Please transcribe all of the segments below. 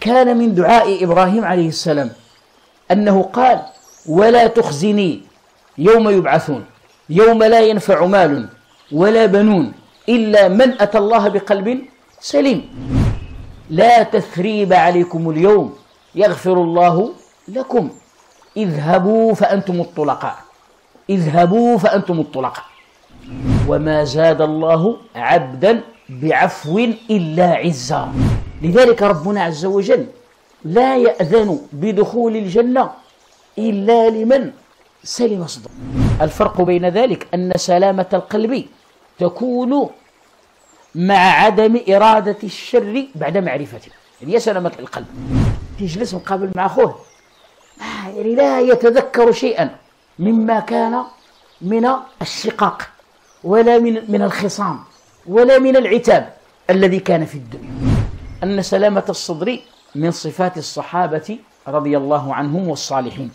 كان من دعاء إبراهيم عليه السلام أنه قال ولا تخزني يوم يبعثون يوم لا ينفع مال ولا بنون إلا من أتى الله بقلب سليم لا تثريب عليكم اليوم يغفر الله لكم اذهبوا فأنتم الطلقاء اذهبوا فأنتم الطلقاء وما زاد الله عبدا بعفو إلا عزا لذلك ربنا عز وجل لا يأذن بدخول الجنة إلا لمن سلم صدره الفرق بين ذلك أن سلامة القلب تكون مع عدم إرادة الشر بعد معرفته يعني سلامة القلب تجلس مقابل مع أخوه آه، يعني لا يتذكر شيئا مما كان من الشقاق ولا من من الخصام ولا من العتاب الذي كان في الدنيا أن سلامة الصدر من صفات الصحابة رضي الله عنهم والصالحين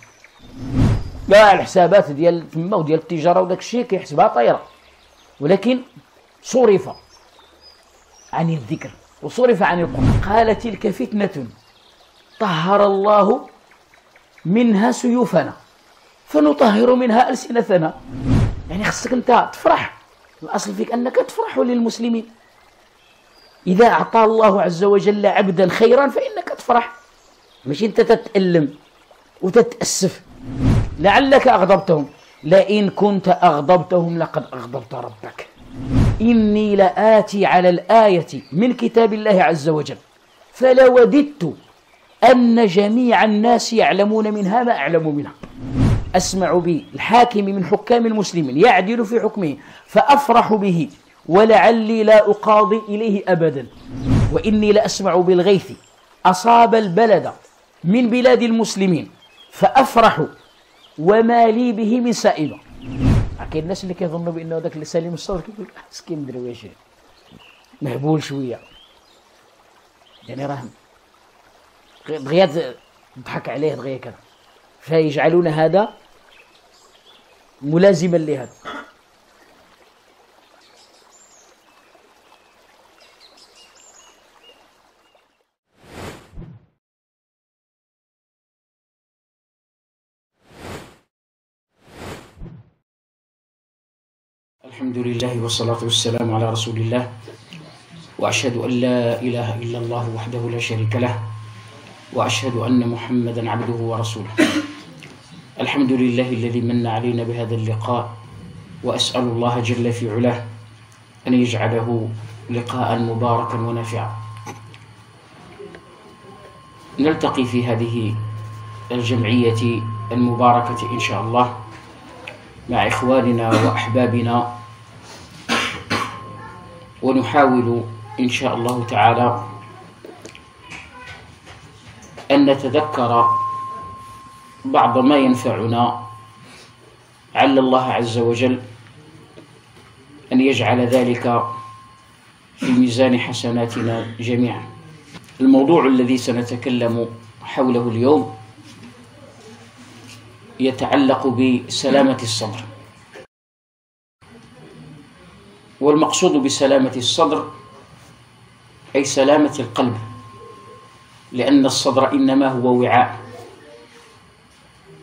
لا الحسابات ديال تما وديال التجاره وداك الشيء كيحسبها طايره ولكن صرف عن الذكر وصرف عن القران قال تلك فتنه طهر الله منها سيوفنا فنطهر منها السنتنا يعني خصك انت تفرح الاصل فيك انك تفرح للمسلمين إذا أعطى الله عز وجل عبدا خيرا فإنك تفرح مش أنت تتألم وتتأسف لعلك أغضبتهم لئن كنت أغضبتهم لقد أغضبت ربك إني لآتي على الآية من كتاب الله عز وجل فلوددت أن جميع الناس يعلمون منها ما أعلم منها أسمع بي الحاكم من حكام المسلمين يعدل في حكمه فأفرح به ولعلي لا أقاضي إليه أبدا وإني لأسمع بالغيث أصاب البلد من بلاد المسلمين فأفرح وما لي به من سائبة كاين الناس اللي كيظنوا بأنه ذاك اللي سليم الصدر كيقول مسكين أه، درويش مهبول شوية يعني راه دغيا تضحك عليه دغيا كذا فيجعلون هذا ملازما لهذا الحمد لله والصلاة والسلام على رسول الله وأشهد أن لا إله إلا الله وحده لا شريك له وأشهد أن محمدا عبده ورسوله الحمد لله الذي من علينا بهذا اللقاء وأسأل الله جل في علاه أن يجعله لقاء مباركا ونافعا نلتقي في هذه الجمعية المباركة إن شاء الله مع إخواننا وأحبابنا ونحاول إن شاء الله تعالى أن نتذكر بعض ما ينفعنا عل الله عز وجل أن يجعل ذلك في ميزان حسناتنا جميعا الموضوع الذي سنتكلم حوله اليوم يتعلق بسلامة الصبر والمقصود بسلامة الصدر أي سلامة القلب لأن الصدر إنما هو وعاء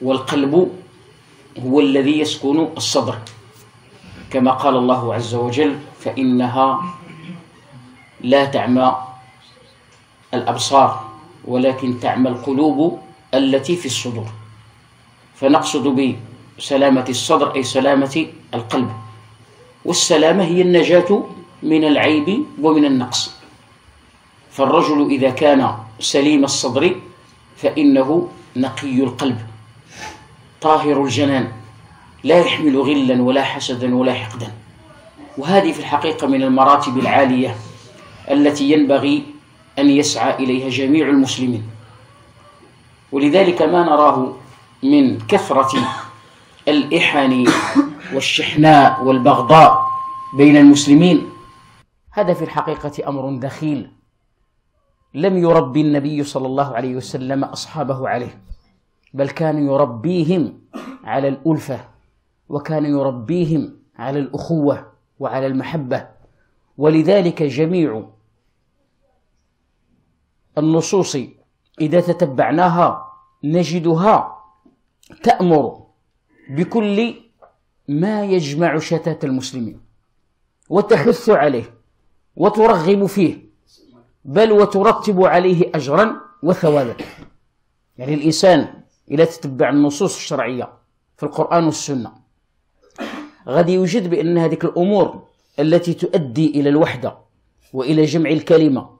والقلب هو الذي يسكن الصدر كما قال الله عز وجل فإنها لا تعمى الأبصار ولكن تعمى القلوب التي في الصدور فنقصد بسلامة الصدر أي سلامة القلب والسلامة هي النجاة من العيب ومن النقص فالرجل إذا كان سليم الصدر فإنه نقي القلب طاهر الجنان لا يحمل غلا ولا حسدا ولا حقدا وهذه في الحقيقة من المراتب العالية التي ينبغي أن يسعى إليها جميع المسلمين ولذلك ما نراه من كثرة الإحاني والشحناء والبغضاء بين المسلمين هذا في الحقيقة أمر دخيل لم يربي النبي صلى الله عليه وسلم أصحابه عليه بل كان يربيهم على الألفة وكان يربيهم على الأخوة وعلى المحبة ولذلك جميع النصوص إذا تتبعناها نجدها تأمر بكل ما يجمع شتات المسلمين وتحث عليه وترغب فيه بل وترتب عليه أجرا وثوابا يعني الإنسان الى تتبع النصوص الشرعية في القرآن والسنة غادي يوجد بأن هذه الأمور التي تؤدي إلى الوحدة وإلى جمع الكلمة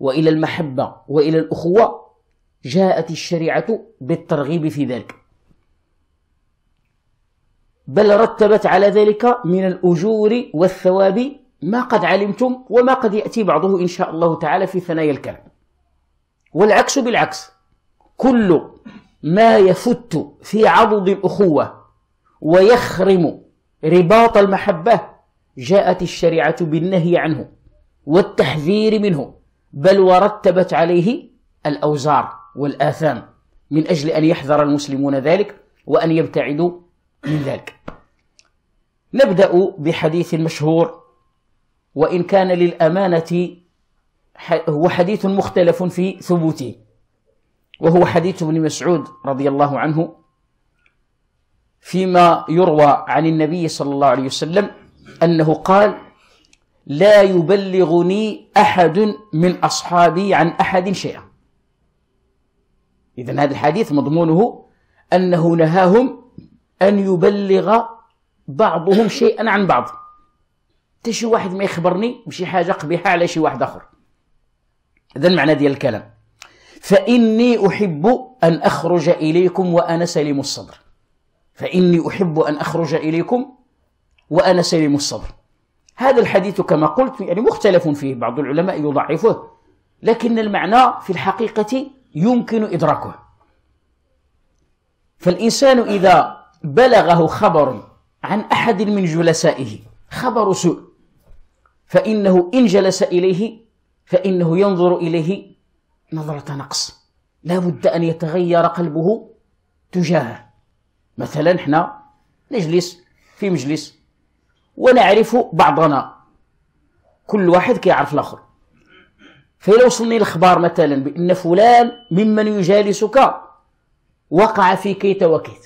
وإلى المحبة وإلى الأخوة جاءت الشريعة بالترغيب في ذلك بل رتبت على ذلك من الأجور والثواب ما قد علمتم وما قد يأتي بعضه إن شاء الله تعالى في ثنايا الكلام والعكس بالعكس كل ما يفت في عضد الأخوة ويخرم رباط المحبة جاءت الشريعة بالنهي عنه والتحذير منه بل ورتبت عليه الأوزار والآثام من أجل أن يحذر المسلمون ذلك وأن يبتعدوا من ذلك نبدأ بحديث مشهور وإن كان للأمانة هو حديث مختلف في ثبوته وهو حديث ابن مسعود رضي الله عنه فيما يروى عن النبي صلى الله عليه وسلم أنه قال لا يبلغني أحد من أصحابي عن أحد شيئا إذا هذا الحديث مضمونه أنه نهاهم أن يبلغ بعضهم شيئا عن بعض تشي واحد ما يخبرني بشي حاجة قبيحة على شي واحد آخر هذا المعنى ديال الكلام فإني أحب أن أخرج إليكم وأنا سليم الصدر فإني أحب أن أخرج إليكم وأنا سليم الصدر هذا الحديث كما قلت يعني مختلف فيه بعض العلماء يضعفه لكن المعنى في الحقيقة يمكن إدراكه فالإنسان إذا بلغه خبر عن أحد من جلسائه خبر سوء فإنه إن جلس إليه فإنه ينظر إليه نظرة نقص لا بد أن يتغير قلبه تجاهه مثلا احنا نجلس في مجلس ونعرف بعضنا كل واحد كيعرف الآخر فإذا وصلني الاخبار مثلا بأن فلان ممن يجالسك وقع في كيت وكيت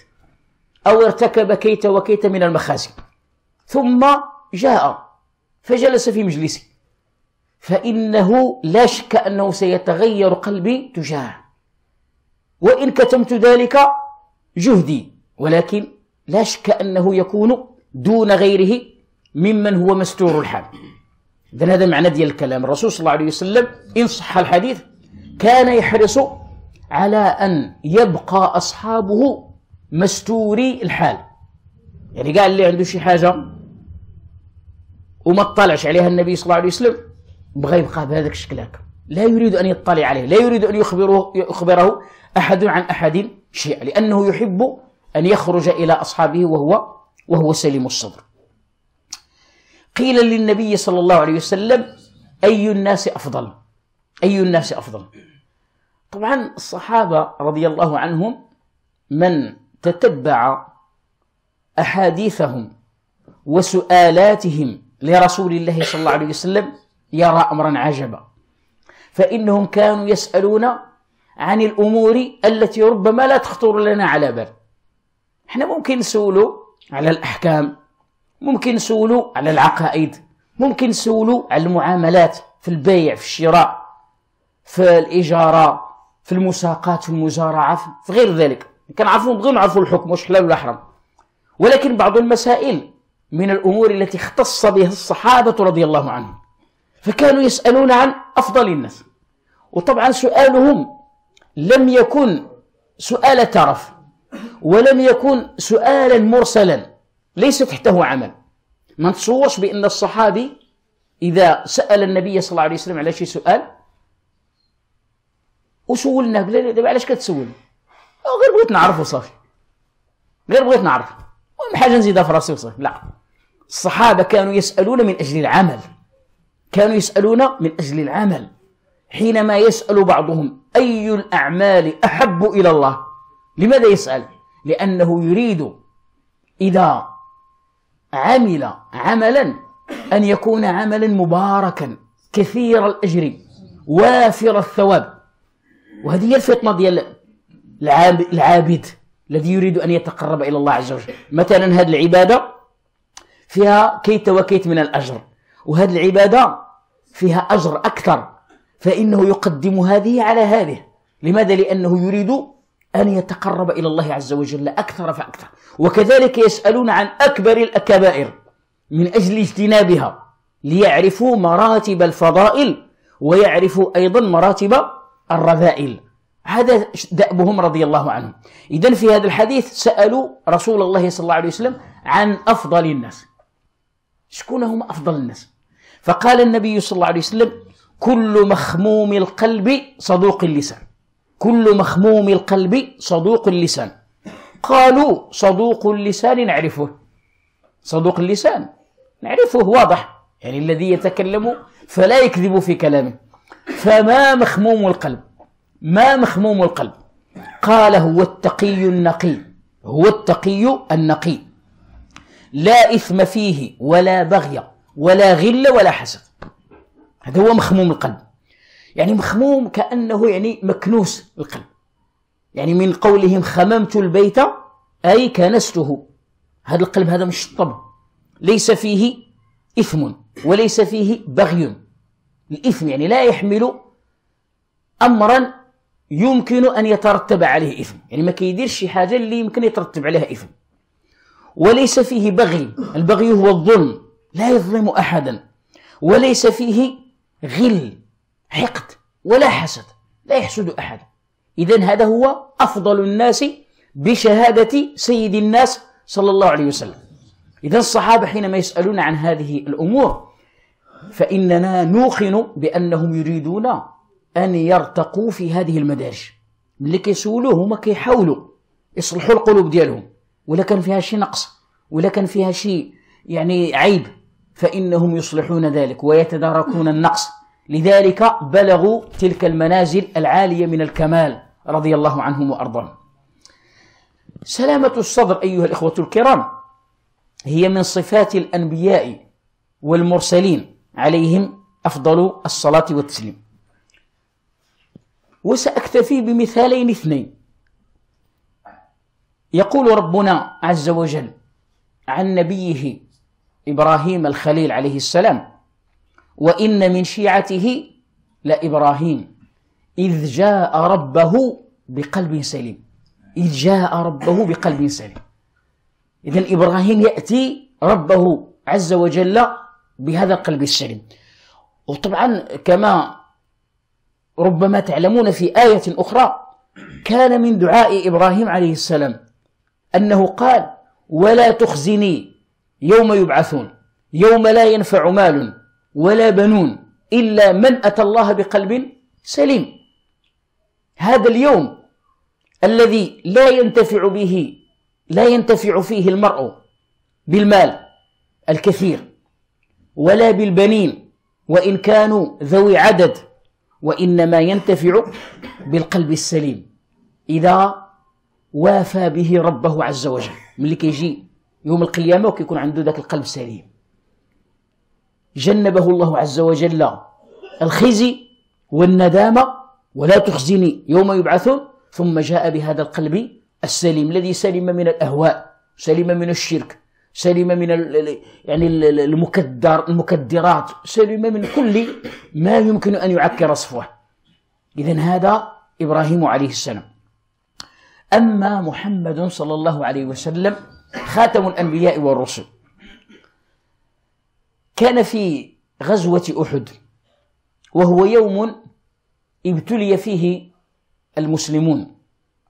أو ارتكب كيت وكيت من المخازي ثم جاء فجلس في مجلسه فإنه لا شك أنه سيتغير قلبي تجاهه وإن كتمت ذلك جهدي ولكن لا شك أنه يكون دون غيره ممن هو مستور الحال إذن هذا المعنى ديال الكلام الرسول صلى الله عليه وسلم إن صح الحديث كان يحرص على أن يبقى أصحابه مستوري الحال يعني قال اللي عنده شي حاجه وما اطلعش عليها النبي صلى الله عليه وسلم بغى يبقى بهذاك الشكل هكا لا يريد ان يطلع عليه لا يريد ان يخبره يخبره احد عن احد شيئا لانه يحب ان يخرج الى اصحابه وهو وهو سليم الصدر قيل للنبي صلى الله عليه وسلم اي الناس افضل اي الناس افضل طبعا الصحابه رضي الله عنهم من تتبع أحاديثهم وسؤالاتهم لرسول الله صلى الله عليه وسلم يرى أمرا عجبا فإنهم كانوا يسألون عن الأمور التي ربما لا تخطر لنا على بال احنا ممكن نسولوا على الأحكام ممكن نسولوا على العقائد ممكن نسولوا على المعاملات في البيع في الشراء في الإجارة في المساقات في المزارعة في غير ذلك كان عارفه من غير الحكم واش حلال ولا حرام ولكن بعض المسائل من الأمور التي اختص بها الصحابة رضي الله عنهم فكانوا يسألون عن أفضل الناس وطبعا سؤالهم لم يكن سؤال ترف ولم يكن سؤالا مرسلا ليس تحته عمل ما نتصورش بأن الصحابي إذا سأل النبي صلى الله عليه وسلم على شي سؤال وسولناه دابا علاش كتسولني غير بغيت نعرفه صافي غير بغيت نعرفه وما حاجه نزيدها في راسي وصافي لا الصحابه كانوا يسالون من اجل العمل كانوا يسالون من اجل العمل حينما يسال بعضهم اي الاعمال احب الى الله لماذا يسال لانه يريد اذا عمل عملا ان يكون عملا مباركا كثير الاجر وافر الثواب وهذه هي الفطنه ديال العابد الذي يريد أن يتقرب إلى الله عز وجل مثلا هذه العبادة فيها كيت وكيت من الأجر وهذه العبادة فيها أجر أكثر فإنه يقدم هذه على هذه لماذا؟ لأنه يريد أن يتقرب إلى الله عز وجل أكثر فأكثر وكذلك يسألون عن أكبر الكبائر من أجل اجتنابها ليعرفوا مراتب الفضائل ويعرفوا أيضا مراتب الرذائل هذا دأبهم رضي الله عنهم إذا في هذا الحديث سألوا رسول الله صلى الله عليه وسلم عن أفضل الناس شكون هم أفضل الناس فقال النبي صلى الله عليه وسلم كل مخموم القلب صدوق اللسان كل مخموم القلب صدوق اللسان قالوا صدوق اللسان نعرفه صدوق اللسان نعرفه واضح يعني الذي يتكلم فلا يكذب في كلامه فما مخموم القلب ما مخموم القلب قال هو التقي النقي هو التقي النقي لا إثم فيه ولا بغي ولا غل ولا حسد هذا هو مخموم القلب يعني مخموم كأنه يعني مكنوس القلب يعني من قولهم خممت البيت أي كنسته هذا القلب هذا مشطب ليس فيه إثم وليس فيه بغي الإثم يعني لا يحمل أمرا يمكن أن يترتب عليه إثم يعني ما كيديرش شي حاجة اللي يمكن يترتب عليها إثم وليس فيه بغي البغي هو الظلم لا يظلم أحدا وليس فيه غل حقد ولا حسد لا يحسد أحد إذا هذا هو أفضل الناس بشهادة سيد الناس صلى الله عليه وسلم إذا الصحابة حينما يسألون عن هذه الأمور فإننا نوقن بأنهم يريدون أن يرتقوا في هذه المدارج اللي كيسولوه هما كيحاولوا يصلحوا القلوب ديالهم ولا كان فيها شي نقص ولا كان فيها شي يعني عيب فإنهم يصلحون ذلك ويتداركون النقص لذلك بلغوا تلك المنازل العالية من الكمال رضي الله عنهم وأرضاهم سلامة الصدر أيها الإخوة الكرام هي من صفات الأنبياء والمرسلين عليهم أفضل الصلاة والتسليم وسأكتفي بمثالين اثنين يقول ربنا عز وجل عن نبيه إبراهيم الخليل عليه السلام وإن من شيعته لإبراهيم إذ جاء ربه بقلب سليم إذ جاء ربه بقلب سليم إذا إبراهيم يأتي ربه عز وجل بهذا القلب السليم وطبعا كما ربما تعلمون في آية أخرى كان من دعاء إبراهيم عليه السلام أنه قال ولا تخزني يوم يبعثون يوم لا ينفع مال ولا بنون إلا من أتى الله بقلب سليم هذا اليوم الذي لا ينتفع به لا ينتفع فيه المرء بالمال الكثير ولا بالبنين وإن كانوا ذوي عدد وإنما ينتفع بالقلب السليم إذا وافى به ربه عز وجل ملي كيجي يوم القيامة وكيكون عنده ذاك القلب سليم جنبه الله عز وجل الخزي والندامة ولا تخزني يوم يبعثون ثم جاء بهذا القلب السليم الذي سلم من الأهواء سلم من الشرك سلم من يعني المكدر المكدرات سلم من كل ما يمكن أن يعكر صفوه إذا هذا إبراهيم عليه السلام أما محمد صلى الله عليه وسلم خاتم الأنبياء والرسل كان في غزوة أحد وهو يوم ابتلي فيه المسلمون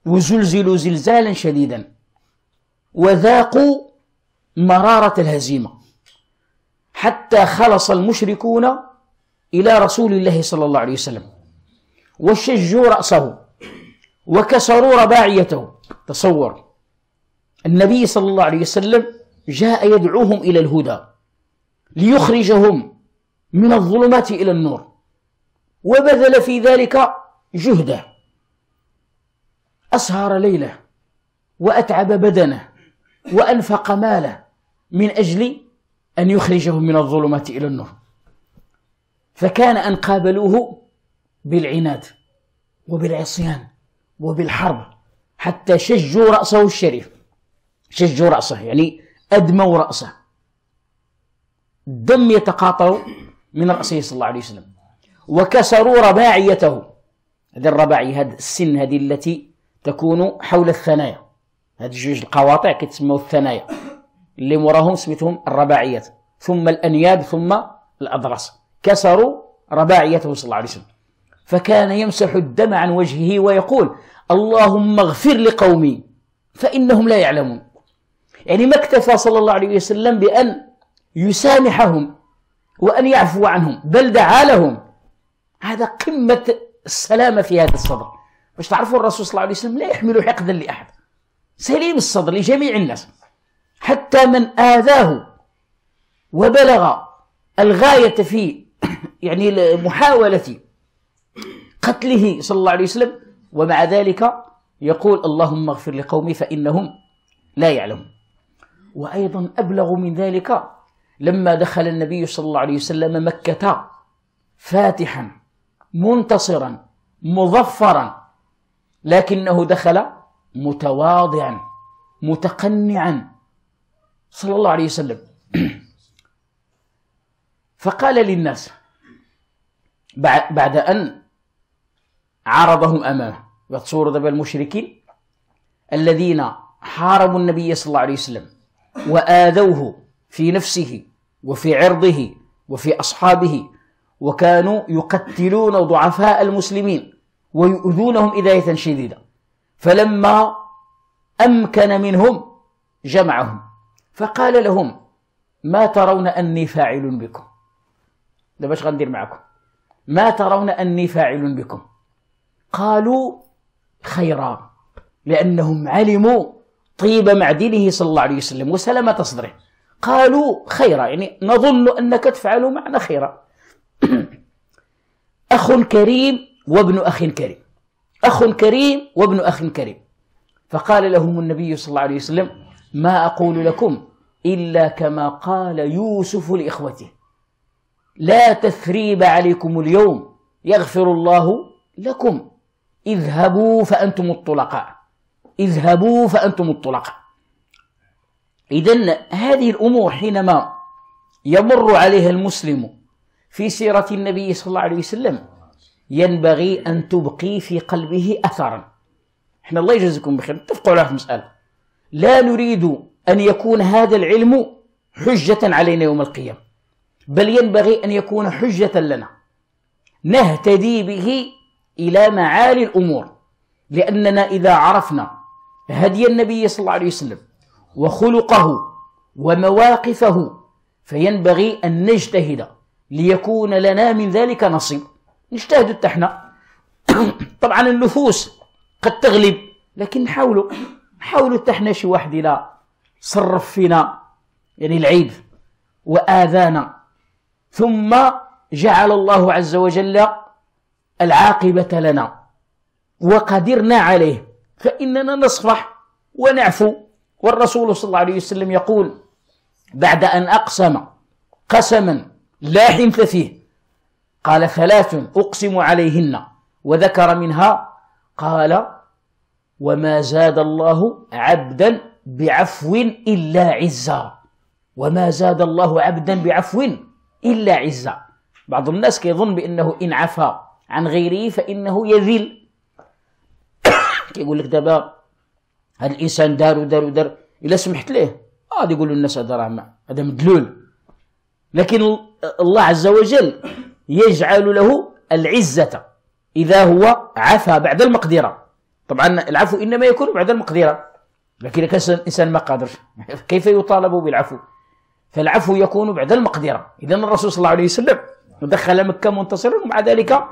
وزلزلوا زلزالا شديدا وذاقوا مرارة الهزيمة حتى خلص المشركون إلى رسول الله صلى الله عليه وسلم وشجوا رأسه وكسروا رباعيته تصور النبي صلى الله عليه وسلم جاء يدعوهم إلى الهدى ليخرجهم من الظلمات إلى النور وبذل في ذلك جهده أسهر ليله وأتعب بدنه وأنفق ماله من أجل أن يخرجهم من الظلمات إلى النور فكان أن قابلوه بالعناد وبالعصيان وبالحرب حتى شجوا رأسه الشريف شجوا رأسه يعني أدموا رأسه الدم يتقاطر من رأسه صلى الله عليه وسلم وكسروا رباعيته هذه الرباعي هذه السن هذه التي تكون حول الثنايا هذه جوج القواطع كيتسموا الثنايا اللي مراهم سميتهم الرباعيات ثم الأنياب ثم الأضرس كسروا رباعيته صلى الله عليه وسلم فكان يمسح الدم عن وجهه ويقول اللهم اغفر لقومي فإنهم لا يعلمون يعني ما اكتفى صلى الله عليه وسلم بأن يسامحهم وأن يعفو عنهم بل دعا لهم هذا قمة السلامة في هذا الصدر باش تعرفوا الرسول صلى الله عليه وسلم لا يحمل حقدا لأحد سليم الصدر لجميع الناس حتى من آذاه وبلغ الغاية في يعني محاولة قتله صلى الله عليه وسلم ومع ذلك يقول اللهم اغفر لقومي فإنهم لا يعلمون وأيضا أبلغ من ذلك لما دخل النبي صلى الله عليه وسلم مكة فاتحا منتصرا مظفرا لكنه دخل متواضعا متقنعا صلى الله عليه وسلم فقال للناس بعد أن عرضهم أمامه وتصور دابا المشركين الذين حاربوا النبي صلى الله عليه وسلم وآذوه في نفسه وفي عرضه وفي أصحابه وكانوا يقتلون ضعفاء المسلمين ويؤذونهم إذاية شديدة فلما أمكن منهم جمعهم فقال لهم ما ترون أني فاعل بكم دابا اش غندير معكم ما ترون أني فاعل بكم قالوا خيرا لأنهم علموا طيب معدنه صلى الله عليه وسلم وسلامة صدره قالوا خيرا يعني نظن أنك تفعل معنا خيرا أخ كريم وابن أخ كريم أخ كريم وابن أخ كريم فقال لهم النبي صلى الله عليه وسلم ما أقول لكم إلا كما قال يوسف لإخوته لا تثريب عليكم اليوم يغفر الله لكم اذهبوا فأنتم الطلقاء اذهبوا فأنتم الطلقاء إذا هذه الأمور حينما يمر عليها المسلم في سيرة النبي صلى الله عليه وسلم ينبغي أن تبقي في قلبه أثرا احنا الله يجزكم بخير اتفقوا على المسألة لا نريد أن يكون هذا العلم حجة علينا يوم القيامة بل ينبغي أن يكون حجة لنا نهتدي به إلى معالي الأمور لأننا إذا عرفنا هدي النبي صلى الله عليه وسلم وخلقه ومواقفه فينبغي أن نجتهد ليكون لنا من ذلك نصيب نجتهد التحنى طبعا النفوس قد تغلب لكن نحاولوا حاولوا تحنا شي واحد الى صرف فينا يعني العيب واذانا ثم جعل الله عز وجل العاقبه لنا وقدرنا عليه فاننا نصفح ونعفو والرسول صلى الله عليه وسلم يقول بعد ان اقسم قسما لا حنث فيه قال ثلاث اقسم عليهن وذكر منها قال وما زاد الله عبدا بعفو إلا عزا وما زاد الله عبدا بعفو إلا عزا بعض الناس كيظن بأنه إن عفا عن غيره فإنه يذل كيقول لك دابا هذا الإنسان دار ودار ودار إلا سمحت ليه آه، غادي آه يقولوا الناس هذا راه هذا مدلول لكن الله عز وجل يجعل له العزة إذا هو عفا بعد المقدرة طبعا العفو انما يكون بعد المقدره لكن الانسان ما قادر كيف يطالب بالعفو؟ فالعفو يكون بعد المقدره اذا الرسول صلى الله عليه وسلم دخل مكه منتصرا ومع ذلك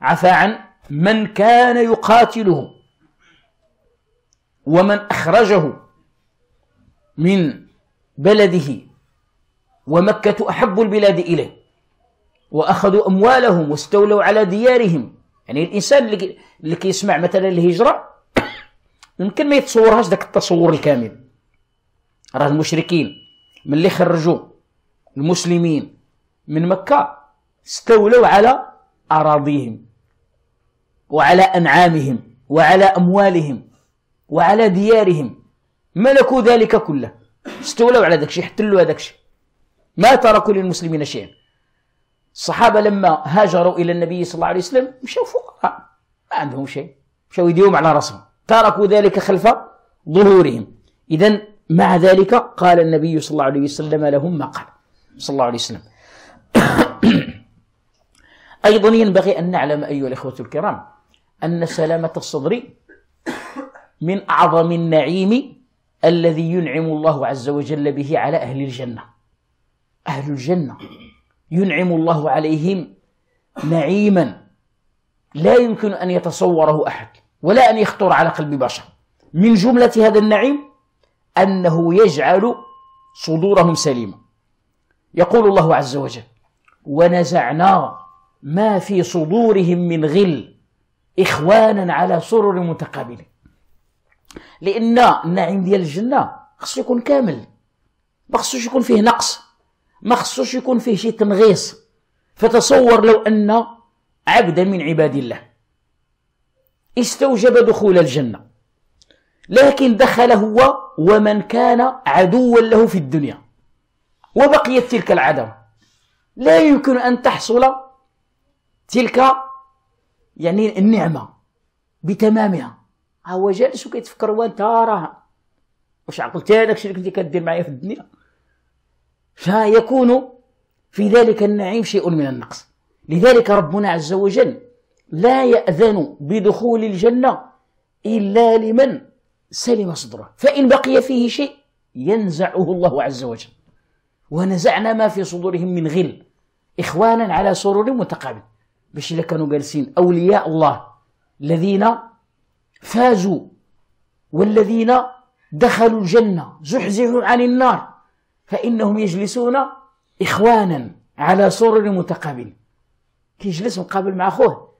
عفى عن من كان يقاتله ومن اخرجه من بلده ومكه احب البلاد اليه واخذوا اموالهم واستولوا على ديارهم يعني الانسان اللي, اللي كيسمع مثلا الهجره يمكن ما يتصورهاش ذاك التصور الكامل راه المشركين من اللي خرجوا المسلمين من مكه استولوا على اراضيهم وعلى انعامهم وعلى اموالهم وعلى ديارهم ملكوا ذلك كله استولوا على داكشي احتلوا هذاك الشيء ما تركوا للمسلمين شيئا الصحابة لما هاجروا إلى النبي صلى الله عليه وسلم مشوا فقراء ما عندهم شيء مشوا يديهم على رأسهم تركوا ذلك خلف ظهورهم إذا مع ذلك قال النبي صلى الله عليه وسلم لهم ما قال صلى الله عليه وسلم أيضا ينبغي أن نعلم أيها الإخوة الكرام أن سلامة الصدر من أعظم النعيم الذي ينعم الله عز وجل به على أهل الجنة أهل الجنة ينعم الله عليهم نعيما لا يمكن ان يتصوره احد ولا ان يخطر على قلب بشر من جمله هذا النعيم انه يجعل صدورهم سليمه يقول الله عز وجل ونزعنا ما في صدورهم من غل اخوانا على سرر متقابلين لان النعيم ديال الجنه خصو يكون كامل ما خصوش يكون فيه نقص ما خصوش يكون فيه شي تنغيص فتصور لو أن عبدا من عباد الله استوجب دخول الجنة لكن دخل هو ومن كان عدوا له في الدنيا وبقيت تلك العدم لا يمكن أن تحصل تلك يعني النعمة بتمامها هو جالس وكيتفكر وانت راه واش عقلتي انا الشيء اللي كنتي كدير معايا في الدنيا فيكون في ذلك النعيم شيء من النقص لذلك ربنا عز وجل لا يأذن بدخول الجنة إلا لمن سلم صدره فإن بقي فيه شيء ينزعه الله عز وجل ونزعنا ما في صدورهم من غل إخوانا على سرور متقابل باش إذا كانوا جالسين أولياء الله الذين فازوا والذين دخلوا الجنة زحزحوا عن النار فإنهم يجلسون إخوانا على سرر متقابل كيجلس مقابل مع أخوه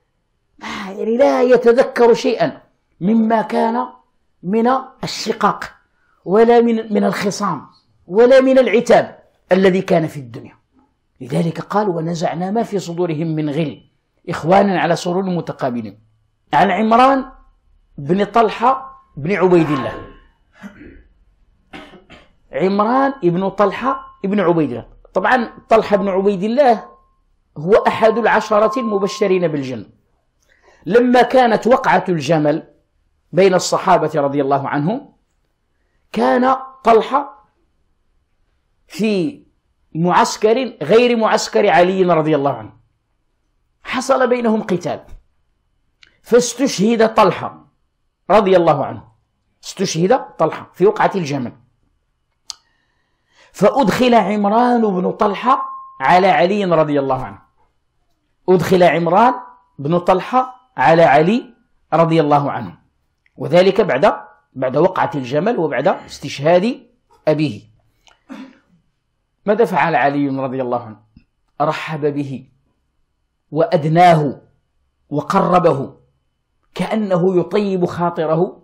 يعني لا يتذكر شيئا مما كان من الشقاق ولا من من الخصام ولا من العتاب الذي كان في الدنيا لذلك قال ونزعنا ما في صدورهم من غل إخوانا على سرور متقابلين عن عمران بن طلحة بن عبيد الله عمران ابن طلحة ابن عبيد الله طبعا طلحة بن عبيد الله هو أحد العشرة المبشرين بالجنة لما كانت وقعة الجمل بين الصحابة رضي الله عنهم كان طلحة في معسكر غير معسكر علي رضي الله عنه حصل بينهم قتال فاستشهد طلحة رضي الله عنه استشهد طلحة في وقعة الجمل فأدخل عمران بن طلحة على علي رضي الله عنه أدخل عمران بن طلحة على علي رضي الله عنه وذلك بعد بعد وقعة الجمل وبعد استشهاد أبيه ماذا فعل علي رضي الله عنه رحب به وأدناه وقربه كأنه يطيب خاطره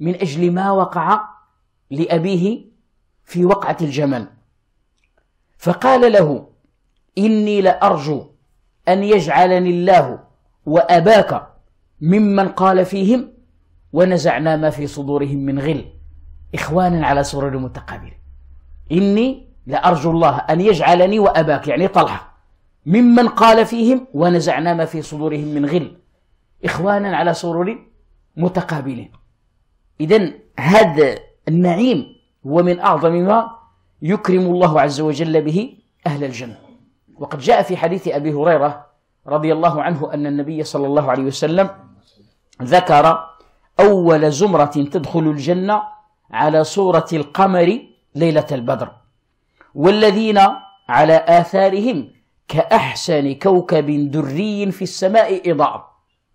من أجل ما وقع لأبيه في وقعة الجمل فقال له إني لأرجو أن يجعلني الله وأباك ممن قال فيهم ونزعنا ما في صدورهم من غل إخوانا على سرر متقابل إني لأرجو الله أن يجعلني وأباك يعني طلحة ممن قال فيهم ونزعنا ما في صدورهم من غل إخوانا على سرر متقابلين إذا هذا النعيم ومن أعظم ما يكرم الله عز وجل به أهل الجنة وقد جاء في حديث أبي هريرة رضي الله عنه أن النبي صلى الله عليه وسلم ذكر أول زمرة تدخل الجنة على صورة القمر ليلة البدر والذين على آثارهم كأحسن كوكب دري في السماء إضاءة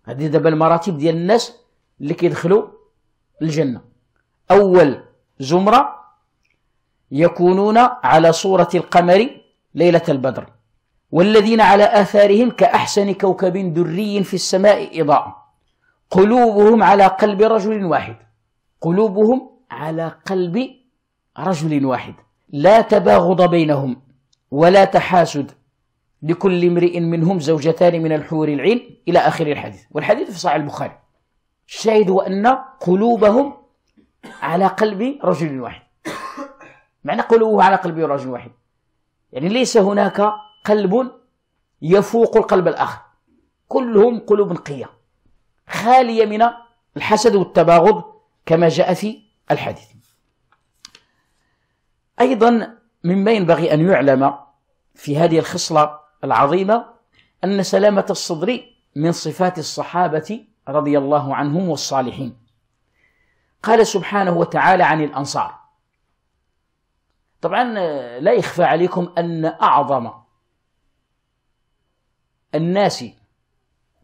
هذه دابا المراتب ديال الناس اللي كيدخلوا الجنة أول زمرة يكونون على صورة القمر ليلة البدر والذين على آثارهم كأحسن كوكب دري في السماء إضاءة قلوبهم على قلب رجل واحد قلوبهم على قلب رجل واحد لا تباغض بينهم ولا تحاسد لكل امرئ منهم زوجتان من الحور العين إلى آخر الحديث والحديث في صحيح البخاري الشاهد هو أن قلوبهم على قلب رجل واحد معنى قلوه على قلب رجل واحد يعني ليس هناك قلب يفوق القلب الآخر كلهم قلوب نقية خالية من الحسد والتباغض كما جاء في الحديث أيضا مما ينبغي أن يعلم في هذه الخصلة العظيمة أن سلامة الصدر من صفات الصحابة رضي الله عنهم والصالحين قال سبحانه وتعالى عن الأنصار طبعا آه، لا يخفى عليكم أن أعظم الناس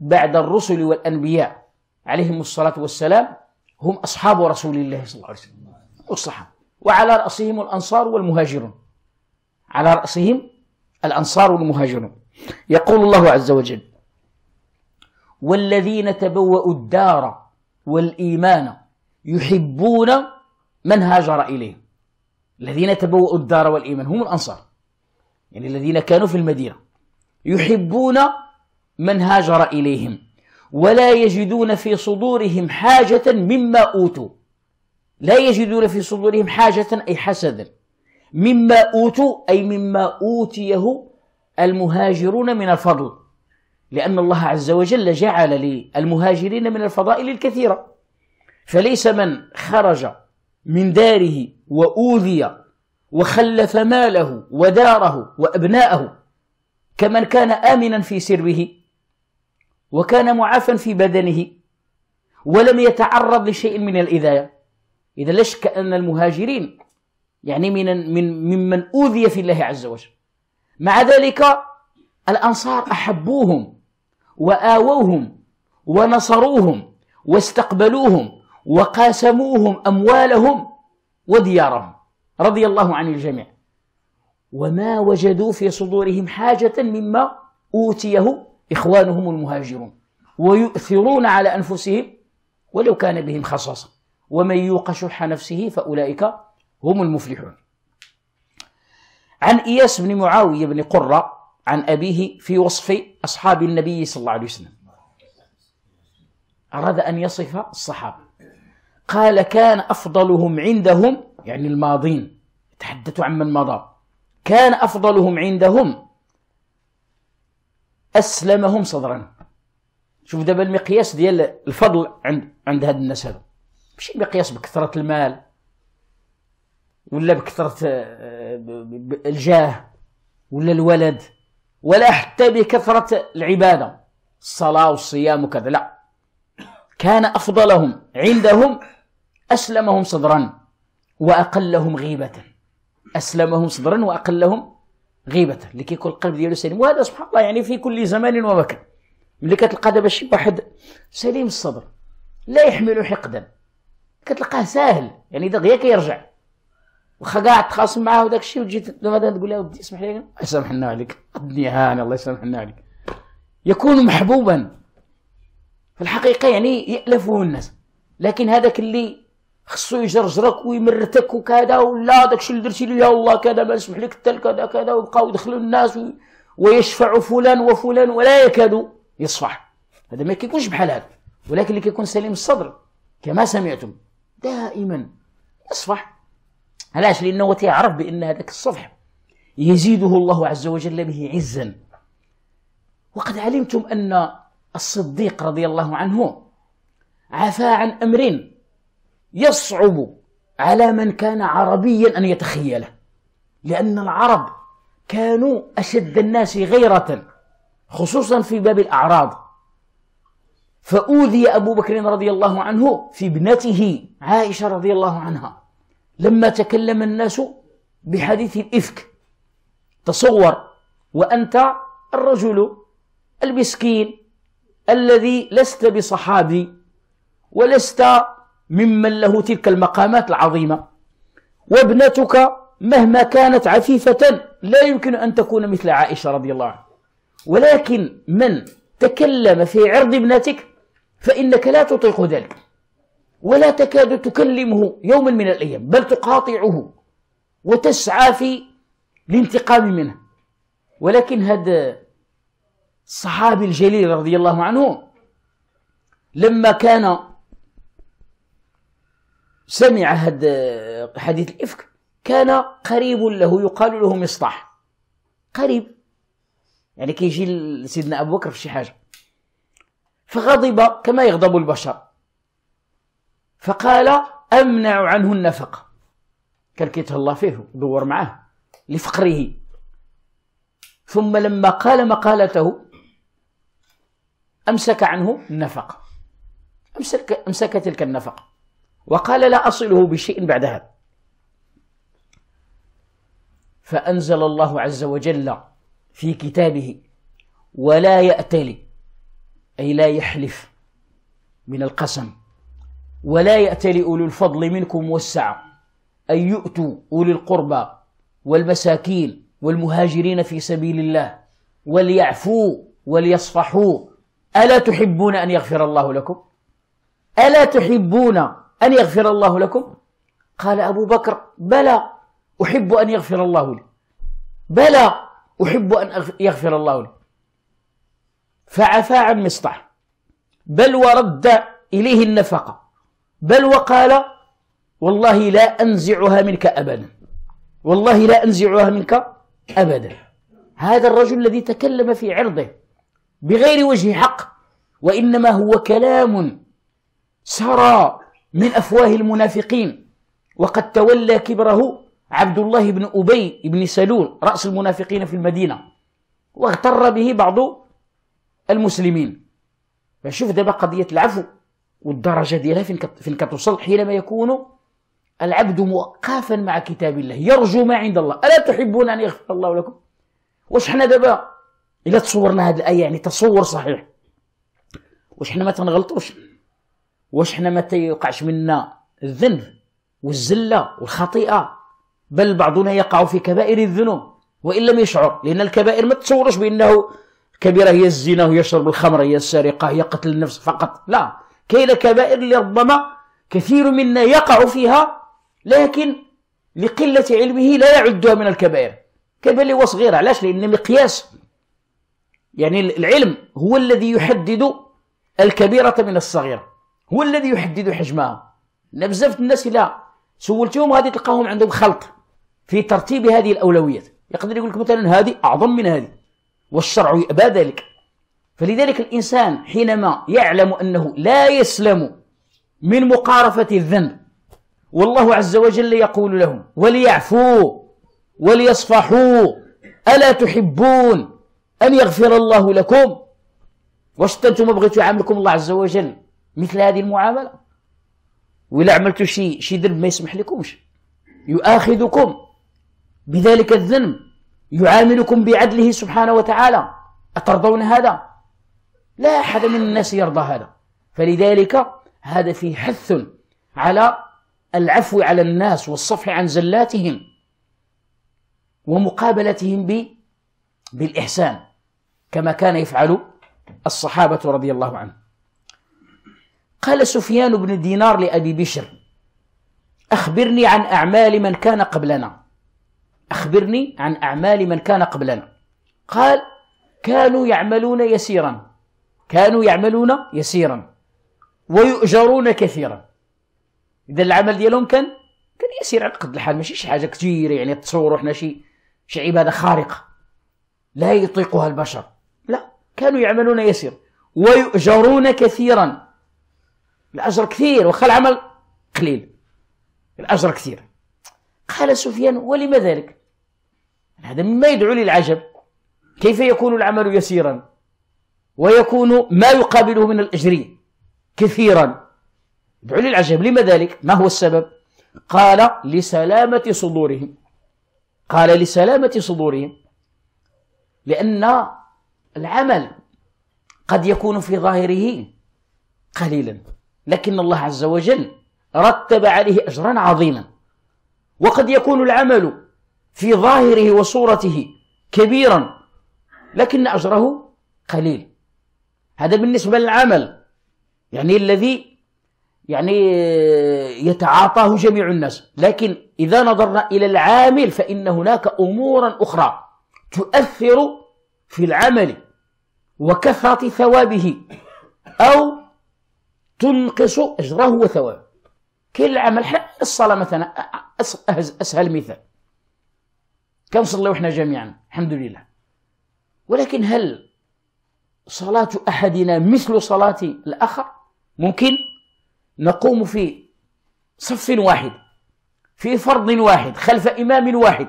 بعد الرسل والأنبياء عليهم الصلاة والسلام هم أصحاب رسول الله صلى الله عليه وسلم والصحابة وعلى رأسهم الأنصار والمهاجرون على رأسهم الأنصار والمهاجرون يقول الله عز وجل والذين تبوأوا الدار والإيمان يحبون من هاجر إليهم الذين تبوأوا الدار والإيمان هم الأنصار يعني الذين كانوا في المدينة يحبون من هاجر إليهم ولا يجدون في صدورهم حاجة مما أوتوا لا يجدون في صدورهم حاجة أي حسدا مما أوتوا أي مما أوتيه المهاجرون من الفضل لأن الله عز وجل جعل للمهاجرين من الفضائل الكثيرة فليس من خرج من داره وأوذي وخلف ماله وداره وأبناءه كمن كان آمنا في سره وكان معافا في بدنه ولم يتعرض لشيء من الإذاء إذا لا شك أن المهاجرين يعني من من ممن أوذي في الله عز وجل مع ذلك الأنصار أحبوهم وآووهم ونصروهم واستقبلوهم وقاسموهم أموالهم وديارهم رضي الله عن الجميع وما وجدوا في صدورهم حاجة مما أوتيه إخوانهم المهاجرون ويؤثرون على أنفسهم ولو كان بهم خصاصة ومن يوق شح نفسه فأولئك هم المفلحون عن إياس بن معاوية بن قرة عن أبيه في وصف أصحاب النبي صلى الله عليه وسلم أراد أن يصف الصحابة قال كان أفضلهم عندهم يعني الماضين تحدثوا عمن مضى كان أفضلهم عندهم أسلمهم صدرا شوف دابا المقياس ديال الفضل عند عند هاد الناس هادو ماشي مقياس بكثرة المال ولا بكثرة آه، الجاه ولا الولد ولا حتى بكثرة العبادة الصلاة والصيام وكذا لا كان أفضلهم عندهم أسلمهم صدرا وأقلهم غيبة أسلمهم صدرا وأقلهم غيبة لكي يكون القلب ديالو سليم وهذا سبحان الله يعني في كل زمان ومكان ملي كتلقى دابا شي واحد سليم الصدر لا يحمل حقدا كتلقاه ساهل يعني دغيا كيرجع واخا كاع تخاصم معاه وداك الشيء وتجي تقول له ودي اسمح لي يسامح لنا عليك الدنيا هاني الله يسامح لنا عليك يكون محبوبا في الحقيقه يعني يالفه الناس لكن هذاك اللي خصو يجرجرك ويمرتك وكذا ولا داكشي اللي درتي ليا والله كذا ما نسمح لك حتى كذا كذا ويبقاو يدخلوا الناس ويشفع فلان وفلان ولا يكاد يصفح هذا ما كيكونش بحال هذا ولكن اللي كيكون سليم الصدر كما سمعتم دائما يصفح علاش لانه تيعرف بان هذاك الصفح يزيده الله عز وجل به عزا وقد علمتم ان الصديق رضي الله عنه عفا عن امرين يصعب على من كان عربيا أن يتخيله لأن العرب كانوا أشد الناس غيرة خصوصا في باب الأعراض فأوذي أبو بكر رضي الله عنه في ابنته عائشة رضي الله عنها لما تكلم الناس بحديث الإفك تصور وأنت الرجل المسكين الذي لست بصحابي ولست ممن له تلك المقامات العظيمة وابنتك مهما كانت عفيفة لا يمكن أن تكون مثل عائشة رضي الله عنها ولكن من تكلم في عرض ابنتك فإنك لا تطيق ذلك ولا تكاد تكلمه يوما من الأيام بل تقاطعه وتسعى في الانتقام منه ولكن هذا الصحابي الجليل رضي الله عنه لما كان سمع هذا حديث الإفك كان قريب له يقال له مصطح قريب يعني كيجي لسيدنا أبو بكر في شي حاجة فغضب كما يغضب البشر فقال أمنع عنه النفقة كان كيتهلا فيه دور معاه لفقره ثم لما قال مقالته أمسك عنه النفقة أمسك, أمسك تلك النفقة وقال لا أصله بشيء بعدها فأنزل الله عز وجل في كتابه ولا يأتلي أي لا يحلف من القسم ولا يأتلي أولو الفضل منكم والسعة أن يؤتوا أولي القربى والمساكين والمهاجرين في سبيل الله وليعفوا وليصفحوا ألا تحبون أن يغفر الله لكم ألا تحبون أن يغفر الله لكم قال أبو بكر بلى أحب أن يغفر الله لي بلى أحب أن يغفر الله لي فعفى عن مصطح بل ورد إليه النفقة بل وقال والله لا أنزعها منك أبدا والله لا أنزعها منك أبدا هذا الرجل الذي تكلم في عرضه بغير وجه حق وإنما هو كلام سرى من أفواه المنافقين وقد تولى كبره عبد الله بن أبي بن سلول رأس المنافقين في المدينة واغتر به بعض المسلمين فشوف يعني دابا قضية العفو والدرجة ديالها فين كتوصل حينما يكون العبد موقفا مع كتاب الله يرجو ما عند الله ألا تحبون أن يغفر الله لكم واش حنا دابا إلا تصورنا هذه الآية يعني تصور صحيح واش حنا ما تنغلطوش واش حنا ما يوقعش منا الذنب والزله والخطيئه بل بعضنا يقع في كبائر الذنوب وان لم يشعر لان الكبائر ما تتصورش بانه كبيره هي الزنا هي شرب الخمر هي السرقه هي قتل النفس فقط لا كاين كبائر اللي ربما كثير منا يقع فيها لكن لقله علمه لا يعدها من الكبائر كبيره وصغيره علاش لان مقياس يعني العلم هو الذي يحدد الكبيره من الصغيره هو الذي يحدد حجمها لا بزاف الناس الا سولتهم غادي تلقاهم عندهم خلط في ترتيب هذه الاولويات يقدر يقول لك مثلا هذه اعظم من هذه والشرع يأبى ذلك فلذلك الانسان حينما يعلم انه لا يسلم من مقارفه الذنب والله عز وجل يقول لهم وليعفوا وليصفحوا الا تحبون ان يغفر الله لكم واش انتم بغيتوا يعاملكم الله عز وجل مثل هذه المعاملة وإلا عملتوا شي شي ذنب ما يسمح لكمش يؤاخذكم بذلك الذنب يعاملكم بعدله سبحانه وتعالى أترضون هذا؟ لا أحد من الناس يرضى هذا فلذلك هذا فيه حث على العفو على الناس والصفح عن زلاتهم ومقابلتهم ب بالإحسان كما كان يفعل الصحابة رضي الله عنهم قال سفيان بن دينار لأبي بشر أخبرني عن أعمال من كان قبلنا أخبرني عن أعمال من كان قبلنا قال كانوا يعملون يسيرا كانوا يعملون يسيرا ويؤجرون كثيرا إذا العمل ديالهم كان كان يسير على قد الحال ماشي شي حاجة كثيرة يعني تصوروا حنا شي شي عبادة خارقة لا يطيقها البشر لا كانوا يعملون يسير ويؤجرون كثيرا الأجر كثير وخا العمل قليل الأجر كثير قال سفيان ولم ذلك هذا مما يدعو للعجب كيف يكون العمل يسيرا ويكون ما يقابله من الأجر كثيرا يدعو للعجب لما ذلك ما هو السبب قال لسلامة صدورهم قال لسلامة صدورهم لأن العمل قد يكون في ظاهره قليلا لكن الله عز وجل رتب عليه أجرا عظيما وقد يكون العمل في ظاهره وصورته كبيرا لكن أجره قليل هذا بالنسبة للعمل يعني الذي يعني يتعاطاه جميع الناس لكن إذا نظرنا إلى العامل فإن هناك أمورا أخرى تؤثر في العمل وكثرة ثوابه أو تنقص أجره وثوابه كل عمل احنا الصلاة مثلا أسهل مثال كنصلي وحنا جميعا الحمد لله ولكن هل صلاة أحدنا مثل صلاة الآخر ممكن نقوم في صف واحد في فرض واحد خلف إمام واحد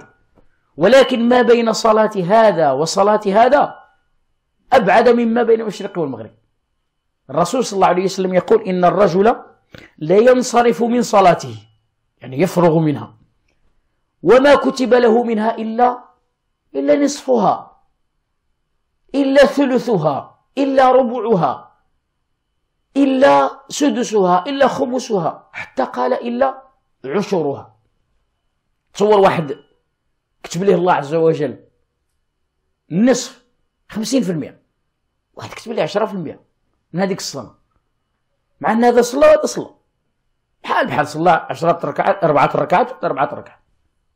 ولكن ما بين صلاة هذا وصلاة هذا أبعد مما بين المشرق والمغرب الرسول صلى الله عليه وسلم يقول إن الرجل لا ينصرف من صلاته يعني يفرغ منها وما كتب له منها إلا إلا نصفها إلا ثلثها إلا ربعها إلا سدسها إلا خمسها حتى قال إلا عشرها تصور واحد كتب له الله عز وجل نصف 50% واحد كتب في 10% من هذيك الصلاة مع أن هذا صلاة صلى بحال بحال صلى عشرة ركعات أربعة ركعات أربعة ركعات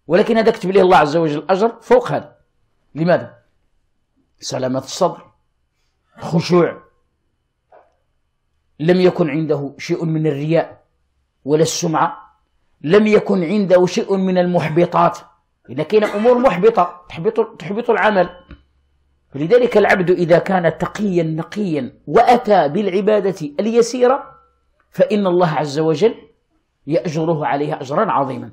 ولكن هذا كتب ليه الله عز وجل الأجر فوق هذا لماذا؟ سلامة الصدر خشوع لم يكن عنده شيء من الرياء ولا السمعة لم يكن عنده شيء من المحبطات إذا كاين أمور محبطة تحبط تحبط العمل فلذلك العبد إذا كان تقيا نقيا وأتى بالعبادة اليسيرة فإن الله عز وجل يأجره عليها أجرا عظيما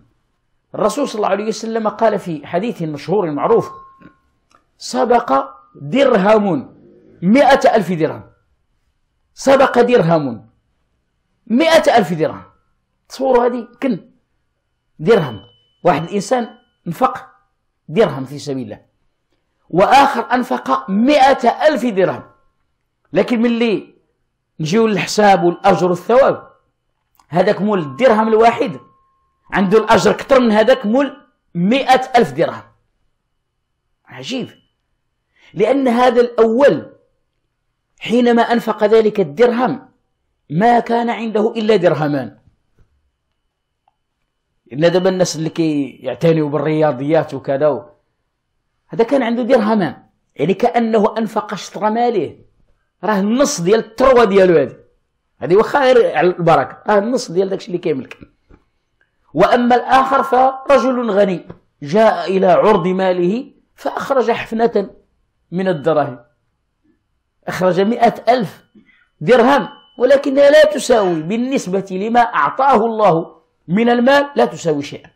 الرسول صلى الله عليه وسلم قال في حديث مشهور معروف سبق درهم مئة ألف درهم سبق درهم مئة ألف درهم تصوروا هذه كن درهم واحد الإنسان انفق درهم في سبيل الله واخر انفق مئة الف درهم لكن ملي نجيو للحساب والاجر والثواب هذاك مول الدرهم الواحد عنده الاجر اكثر من هذاك مول مئة الف درهم عجيب لان هذا الاول حينما انفق ذلك الدرهم ما كان عنده الا درهمان ان دابا الناس اللي كيعتنيوا بالرياضيات وكذا هذا كان عنده درهم يعني كانه انفق شطر ماله راه النص ديال الثروه ديالو هذه هذه واخا غير على البركه راه النص ديال داكشي اللي كيملك واما الاخر فرجل غني جاء الى عرض ماله فاخرج حفنه من الدراهم اخرج مئة الف درهم ولكنها لا تساوي بالنسبه لما اعطاه الله من المال لا تساوي شيئا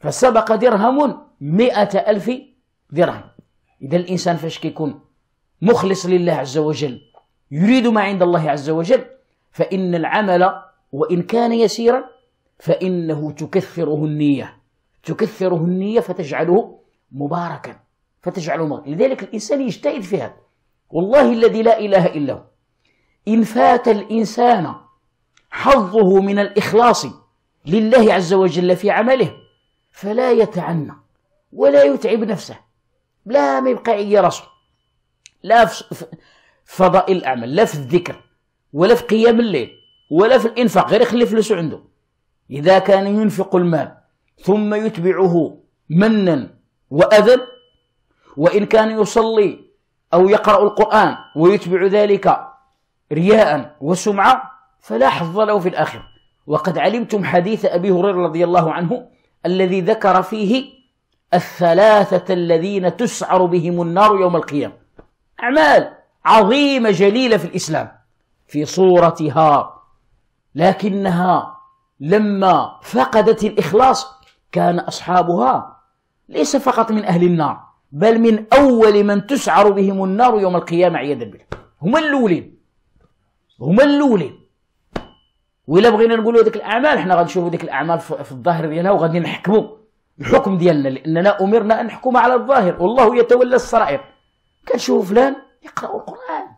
فسبق درهم مئة ألف درهم إذا الإنسان فاش كيكون مخلص لله عز وجل يريد ما عند الله عز وجل فإن العمل وإن كان يسيرا فإنه تكثره النية تكثره النية فتجعله مباركا فتجعله مباركا لذلك الإنسان يجتهد في هذا والله الذي لا إله إلا هو إن فات الإنسان حظه من الإخلاص لله عز وجل في عمله فلا يتعنى ولا يتعب نفسه لا ما يبقى راسه لا في فضائل الاعمال لا في الذكر ولا في قيام الليل ولا في الانفاق غير يخلي فلوسه عنده اذا كان ينفق المال ثم يتبعه منا واذى وان كان يصلي او يقرا القران ويتبع ذلك رياء وسمعه فلا حظ له في الاخره وقد علمتم حديث ابي هريره رضي الله عنه الذي ذكر فيه الثلاثة الذين تسعر بهم النار يوم القيامة أعمال عظيمة جليلة في الإسلام في صورتها لكنها لما فقدت الإخلاص كان أصحابها ليس فقط من أهل النار بل من أول من تسعر بهم النار يوم القيامة عياذا بالله هما الأولين هما الأولين وإلا بغينا نقولوا هذيك الأعمال حنا غنشوفوا ديك الأعمال في الظاهر ديالها وغادي نحكموا الحكم ديالنا لاننا امرنا ان نحكم على الظاهر والله يتولى السرائر كنشوف فلان يقرا القران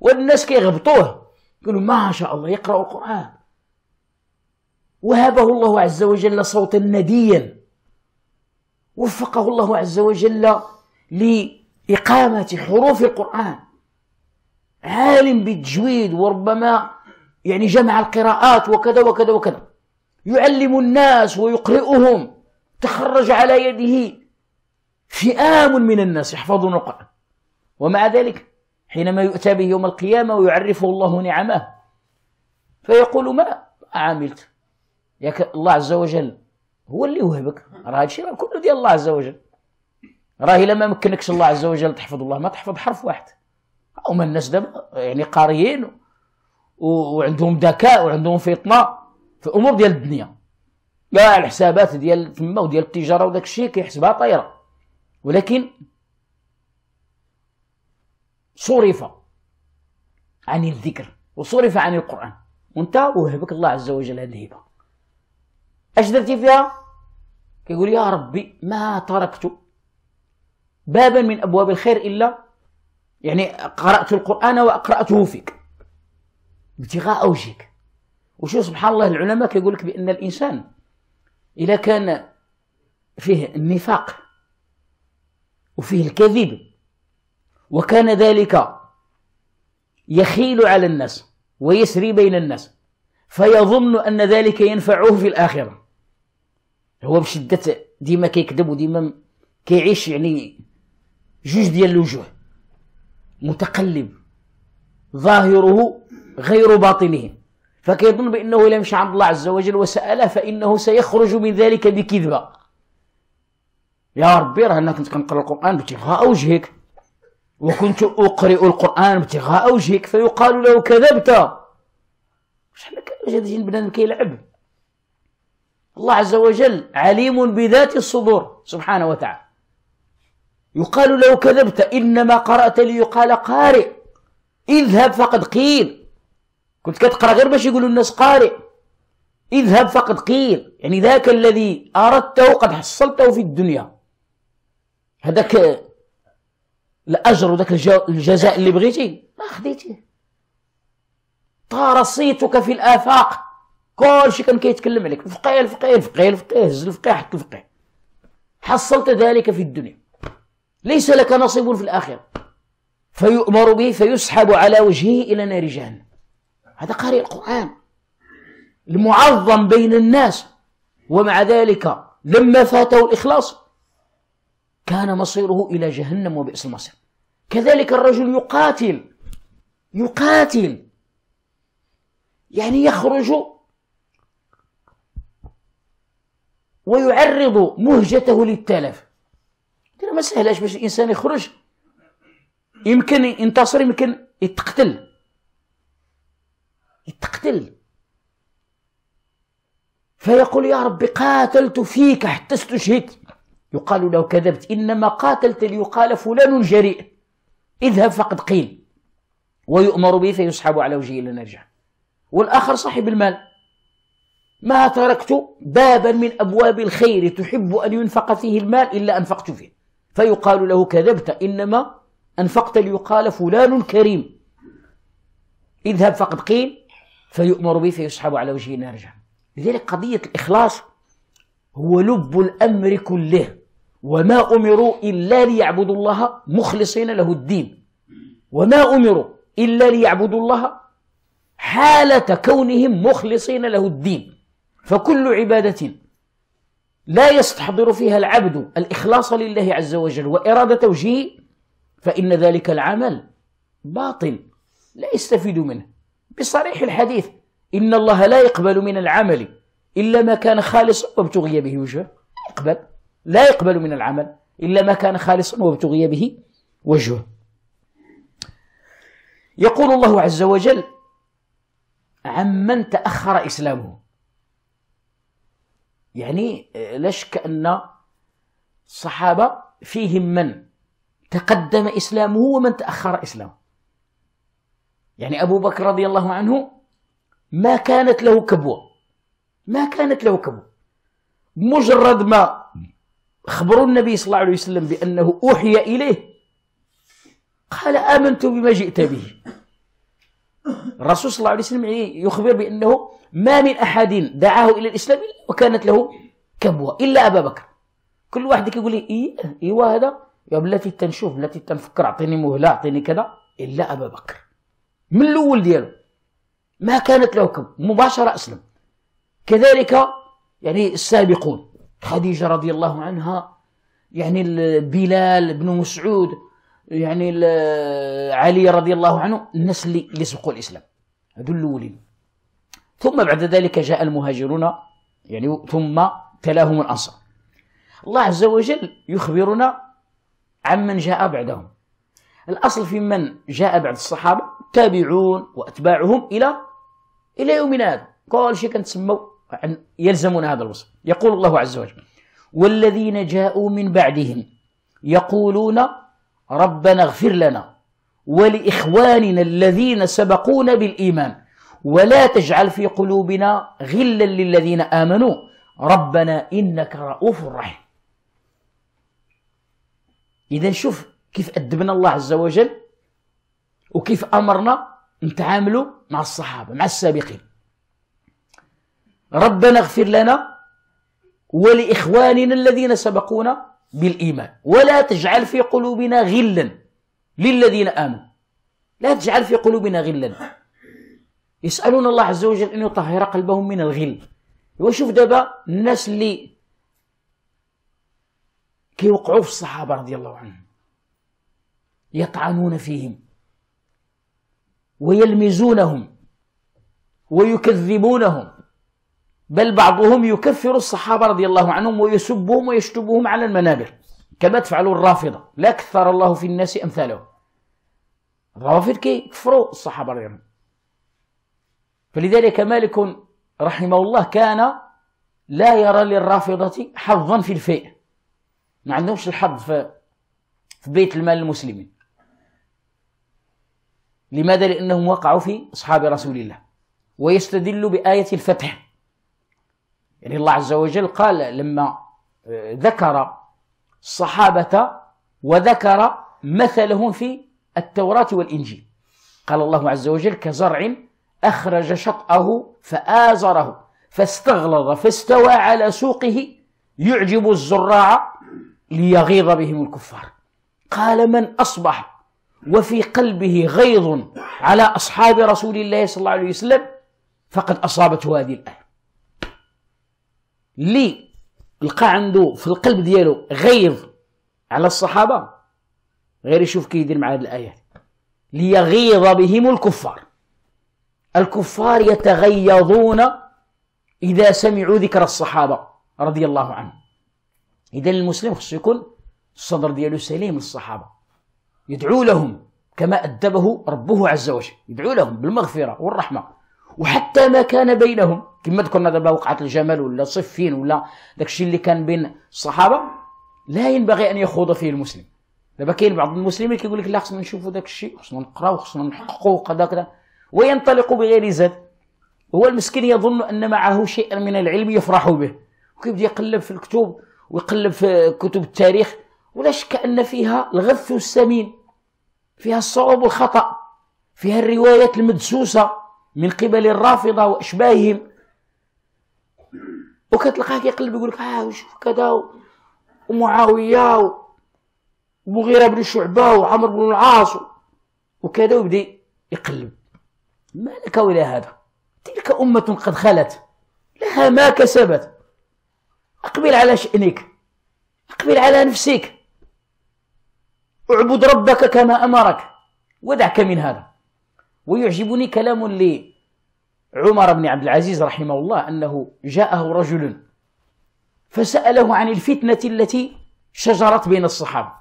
والناس كيغبطوه يقولوا ما شاء الله يقرا القران وهبه الله عز وجل صوتا نديا وفقه الله عز وجل لإقامة حروف القرآن عالم بالتجويد وربما يعني جمع القراءات وكذا وكذا وكذا يعلم الناس ويقرئهم تخرج على يده فئام من الناس يحفظون القرآن ومع ذلك حينما يؤتى به يوم القيامة ويعرفه الله نعمه فيقول ما عملت ياك الله عز وجل هو اللي وهبك راه هادشي راه كله ديال الله عز وجل راه الا ما مكنكش الله عز وجل تحفظ الله ما تحفظ حرف واحد هما الناس دابا يعني قاريين وعندهم ذكاء وعندهم فطنه في الامور ديال الدنيا كاع الحسابات ديال تما وديال التجاره وداك الشيء كيحسبها طايره ولكن صرف عن الذكر وصرف عن القران وانت وهبك الله عز وجل هذه الهبه اش درتي فيها كيقول يا ربي ما تركت بابا من ابواب الخير الا يعني قرات القران واقراته فيك ابتغاء وجهك وشو سبحان الله العلماء كيقول لك بان الانسان اذا كان فيه النفاق وفيه الكذب وكان ذلك يخيل على الناس ويسري بين الناس فيظن ان ذلك ينفعه في الاخره هو بشده ديما كيكذب وديما كيعيش يعني جوج ديال الوجوه متقلب ظاهره غير باطنه فكيظن بأنه لم يمشي عند الله عز وجل وسأله فإنه سيخرج من ذلك بكذبة يا ربي راه أنا كنت كنقرأ القرآن ابتغاء وجهك وكنت أقرئ القرآن ابتغاء وجهك فيقال له كذبت شحال هذا بنادم كيلعب الله عز وجل عليم بذات الصدور سبحانه وتعالى يقال له كذبت إنما قرأت ليقال قارئ اذهب فقد قيل كنت كتقرا غير باش يقولوا الناس قارئ اذهب فقد قيل يعني ذاك الذي اردته قد حصلته في الدنيا هذاك الاجر وذاك الجزاء اللي بغيتي ما خديتيه طار صيتك في الافاق كل شيء كان كيتكلم عليك فقيه الفقيه الفقيه الفقيه هز الفقيه حط الفقيه حصلت ذلك في الدنيا ليس لك نصيب في الاخره فيؤمر به فيسحب على وجهه الى نار جهنم هذا قارئ القرآن المعظم بين الناس ومع ذلك لما فاته الإخلاص كان مصيره إلى جهنم وبئس المصير كذلك الرجل يقاتل يقاتل يعني يخرج ويعرض مهجته للتلف ما سهلاش باش الانسان يخرج يمكن ينتصر يمكن يتقتل يتقتل فيقول يا رب قاتلت فيك حتى استشهدت يقال له كذبت إنما قاتلت ليقال فلان جريء اذهب فقد قيل ويؤمر به فيسحب على وجهه إلى نرجع والآخر صاحب المال ما تركت بابا من أبواب الخير تحب أن ينفق فيه المال إلا أنفقت فيه فيقال له كذبت إنما أنفقت ليقال فلان كريم اذهب فقد قيل فيؤمر به فيسحب على وجهه النار جهنم لذلك قضية الإخلاص هو لب الأمر كله وما أمروا إلا ليعبدوا الله مخلصين له الدين وما أمروا إلا ليعبدوا الله حالة كونهم مخلصين له الدين فكل عبادة لا يستحضر فيها العبد الإخلاص لله عز وجل وإرادة توجيه فإن ذلك العمل باطل لا يستفيد منه بصريح الحديث إن الله لا يقبل من العمل إلا ما كان خالصا وابتغي به وجهه يقبل لا يقبل من العمل إلا ما كان خالصا وابتغي به وجهه يقول الله عز وجل عمن تأخر إسلامه يعني آه، لا شك أن الصحابة فيهم من تقدم إسلامه ومن تأخر إسلامه يعني أبو بكر رضي الله عنه ما كانت له كبوة ما كانت له كبوة مجرد ما خبروا النبي صلى الله عليه وسلم بأنه أوحي إليه قال آمنت بما جئت به الرسول صلى الله عليه وسلم يخبر بأنه ما من أحد دعاه إلى الإسلام وكانت له كبوة إلا أبا بكر كل واحد كيقول لي إيه إيه, إيه، هذا يا بلاتي تنشوف بلاتي تنفكر أعطيني مهلة أعطيني كذا إلا أبا بكر من الاول ديالو ما كانت له كم مباشره اسلم كذلك يعني السابقون خديجه رضي الله عنها يعني بلال بن مسعود يعني علي رضي الله عنه الناس اللي اللي سبقوا الاسلام هذول الاولين ثم بعد ذلك جاء المهاجرون يعني ثم تلاهم الانصار الله عز وجل يخبرنا عمن جاء بعدهم الاصل في من جاء بعد الصحابه التابعون وأتباعهم إلى إلى يومنا هذا كل شيء كنتسموا يلزمون هذا الوصف يقول الله عز وجل والذين جاءوا من بعدهم يقولون ربنا اغفر لنا ولإخواننا الذين سبقونا بالإيمان ولا تجعل في قلوبنا غلا للذين آمنوا ربنا إنك رؤوف رحيم إذا شوف كيف أدبنا الله عز وجل وكيف امرنا نتعاملوا مع الصحابه مع السابقين ربنا اغفر لنا ولاخواننا الذين سبقونا بالايمان ولا تجعل في قلوبنا غلا للذين امنوا لا تجعل في قلوبنا غلا يسالون الله عز وجل ان يطهر قلبهم من الغل وشوف دابا الناس اللي كيوقعوا في الصحابه رضي الله عنهم يطعنون فيهم ويلمزونهم ويكذبونهم بل بعضهم يكفر الصحابة رضي الله عنهم ويسبهم ويشتبهم على المنابر كما تفعل الرافضة لا كثر الله في الناس أمثالهم كي كيكفروا الصحابة رضي الله عنهم فلذلك مالك رحمه الله كان لا يرى للرافضة حظا في الفئة ما عندهمش الحظ في بيت المال المسلمين لماذا؟ لأنهم وقعوا في أصحاب رسول الله ويستدل بآية الفتح يعني الله عز وجل قال لما آه، ذكر الصحابة وذكر مثلهم في التوراة والإنجيل قال الله عز وجل كزرع أخرج شطأه فآزره فاستغلظ فاستوى على سوقه يعجب الزراع ليغيظ بهم الكفار قال من أصبح وفي قلبه غيظ على أصحاب رسول الله صلى الله عليه وسلم فقد أصابته هذه الآية لي لقى عنده في القلب ديالو غيظ على الصحابة غير يشوف كي يدير مع هذه الايه ليغيظ بهم الكفار الكفار يتغيظون إذا سمعوا ذكر الصحابة رضي الله عنهم إذا المسلم خصو يكون الصدر ديالو سليم للصحابة يدعو لهم كما أدبه ربه عز وجل يدعو لهم بالمغفرة والرحمة وحتى ما كان بينهم كما ذكرنا دابا وقعة الجمل ولا صفين ولا داك الشيء اللي كان بين الصحابة لا ينبغي أن يخوض فيه المسلم دابا كاين بعض المسلمين كيقول لك لا خصنا نشوفوا داك الشيء خصنا نقراو خصنا نحققوا كذا كذا وينطلق بغير زاد هو المسكين يظن ان معه شيئا من العلم يفرح به وكيبدا يقلب في الكتب ويقلب في كتب التاريخ ولا شك أن فيها الغث والسمين فيها الصعوب والخطأ فيها الروايات المدسوسة من قبل الرافضة وأشباههم وكتلقاه كيقلب يقول لك اه وشوف كذا ومعاوية ومغيرة بن شعبة وعمر بن العاص وكذا ويبدا يقلب ما لك ولا هذا تلك أمة قد خلت لها ما كسبت أقبل على شأنك أقبل على نفسك اعبد ربك كما أمرك ودعك من هذا ويعجبني كلام لعمر بن عبد العزيز رحمه الله أنه جاءه رجل فسأله عن الفتنة التي شجرت بين الصحابة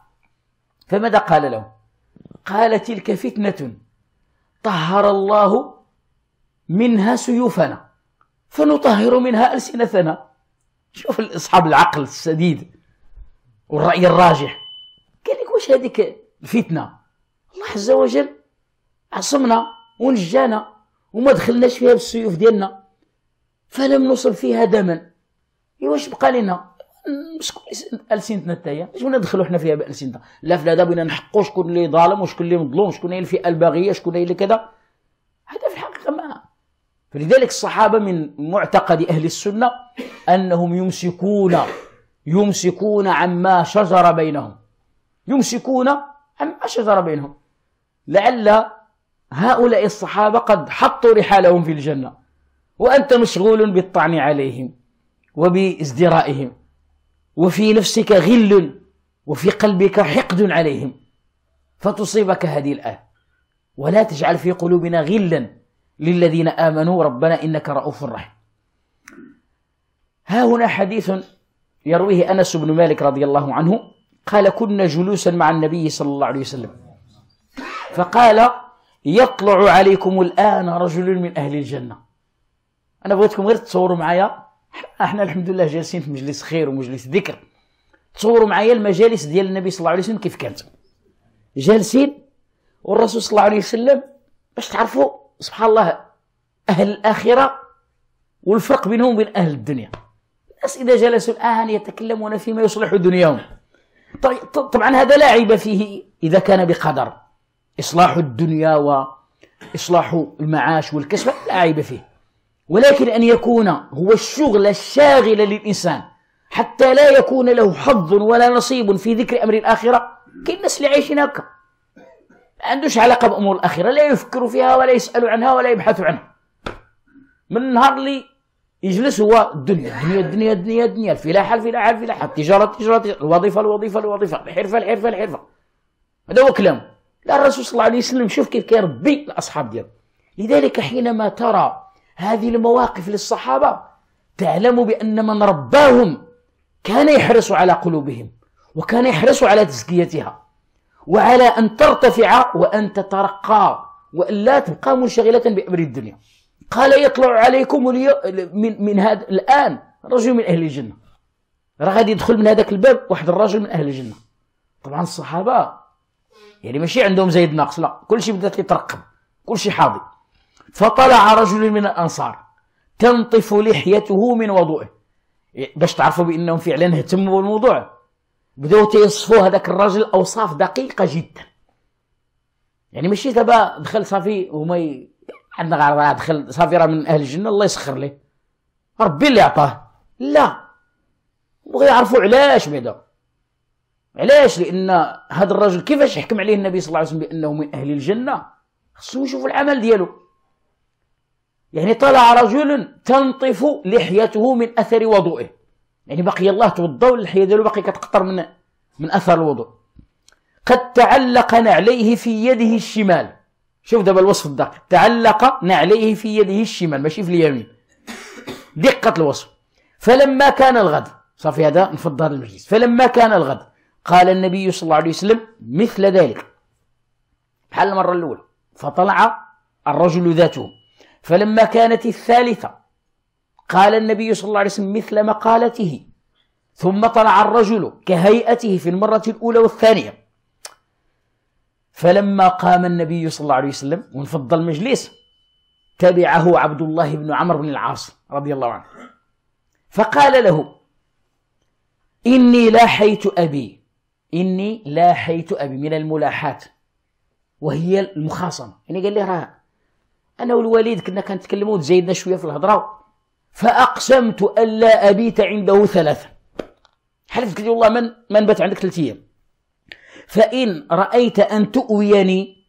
فماذا قال له قال تلك فتنة طهر الله منها سيوفنا فنطهر منها ألسنتنا شوف الاصحاب العقل السديد والرأي الراجح واش هذيك الفتنه الله عز وجل عصمنا ونجانا وما دخلناش فيها بالسيوف ديالنا فلم نصب فيها دما واش بقى لنا مسكوا السنتنا حتى شكون ندخلوا حنا فيها بالسنتنا لا في هذا بغينا نحقوا شكون اللي ظالم وشكون اللي مظلوم شكون هي الفئه الباغيه شكون هي اللي كذا هذا في الحقيقه ما فلذلك الصحابه من معتقد اهل السنه انهم يمسكون يمسكون عما شجر بينهم يمسكون أشجر بينهم لعل هؤلاء الصحابة قد حطوا رحالهم في الجنة وأنت مشغول بالطعن عليهم وبازدرائهم وفي نفسك غل وفي قلبك حقد عليهم فتصيبك هذه الآية ولا تجعل في قلوبنا غلا للذين آمنوا ربنا إنك رؤوف رحيم ها هنا حديث يرويه أنس بن مالك رضي الله عنه قال كنا جلوسا مع النبي صلى الله عليه وسلم فقال يطلع عليكم الآن رجل من أهل الجنة أنا بغيتكم غير تصوروا معايا احنا الحمد لله جالسين في مجلس خير ومجلس ذكر تصوروا معايا المجالس ديال النبي صلى الله عليه وسلم كيف كانت جالسين والرسول صلى الله عليه وسلم باش تعرفوا سبحان الله أهل الآخرة والفرق بينهم وبين أهل الدنيا الناس إذا جلسوا الآن يتكلمون فيما يصلح دنياهم طيب طبعا هذا لا عيب فيه إذا كان بقدر إصلاح الدنيا وإصلاح المعاش والكسب لا عيب فيه ولكن أن يكون هو الشغل الشاغل للإنسان حتى لا يكون له حظ ولا نصيب في ذكر أمر الآخرة كاين الناس اللي عايشين هكا ما عندوش علاقة بأمور الآخرة لا يفكر فيها ولا يسأل عنها ولا يبحث عنها من النهار اللي يجلس هو الدنيا الدنيا الدنيا الدنيا الدنيا الفلاحه الفلاحه الفلاحه التجاره التجاره الوظيفه الوظيفه الوظيفه الحرفه الحرفه الحرفه هذا هو كلام لا الرسول صلى الله عليه وسلم شوف كيف كيربي الاصحاب ديالو لذلك حينما ترى هذه المواقف للصحابه تعلم بان من رباهم كان يحرص على قلوبهم وكان يحرص على تزكيتها وعلى ان ترتفع وان تترقى والا تبقى منشغله بامر الدنيا قال يطلع عليكم من من هذا الان رجل من اهل الجنه راه غادي يدخل من هذاك الباب واحد الرجل من اهل الجنه طبعا الصحابه يعني ماشي عندهم زيد ناقص لا كلشي بدات يترقب كلشي حاضي فطلع رجل من الانصار تنطف لحيته من وضوئه إيه، باش تعرفوا بانهم فعلا اهتموا بالموضوع بداو تيصفوا هذاك الرجل اوصاف دقيقه جدا يعني ماشي دابا دخل صافي وما عندنا غير راه دخل صافي راه من اهل الجنه الله يسخر ليه ربي اللي عطاه لا بغي يعرفوا علاش بعدا علاش لان هذا الرجل كيفاش حكم عليه النبي صلى الله عليه وسلم بانه من اهل الجنه خصو يشوفوا العمل ديالو يعني طلع رجل تنطف لحيته من اثر وضوئه يعني بقي الله توضا واللحيه ديالو باقي كتقطر من من اثر الوضوء قد تعلق نعليه في يده الشمال شوف دابا الوصف الدقيق تعلق نعليه في يده الشمال ماشي في اليمين دقة الوصف فلما كان الغد صافي هذا نفض هذا المجلس فلما كان الغد قال النبي صلى الله عليه وسلم مثل ذلك بحال المرة الأولى فطلع الرجل ذاته فلما كانت الثالثة قال النبي صلى الله عليه وسلم مثل مقالته ثم طلع الرجل كهيئته في المرة الأولى والثانية فلما قام النبي صلى الله عليه وسلم وانفض المجلس تبعه عبد الله بن عمرو بن العاص رضي الله عنه فقال له إني لاحيت أبي إني لاحيت أبي من الملاحات وهي المخاصمة يعني قال لي راه أنا والوالد كنا كنتكلموا وتزايدنا شوية في الهضرة فأقسمت ألا أبيت عنده ثلاثة حلفت قلت والله من ما نبات عندك ثلاث أيام فإن رأيت أن تؤويني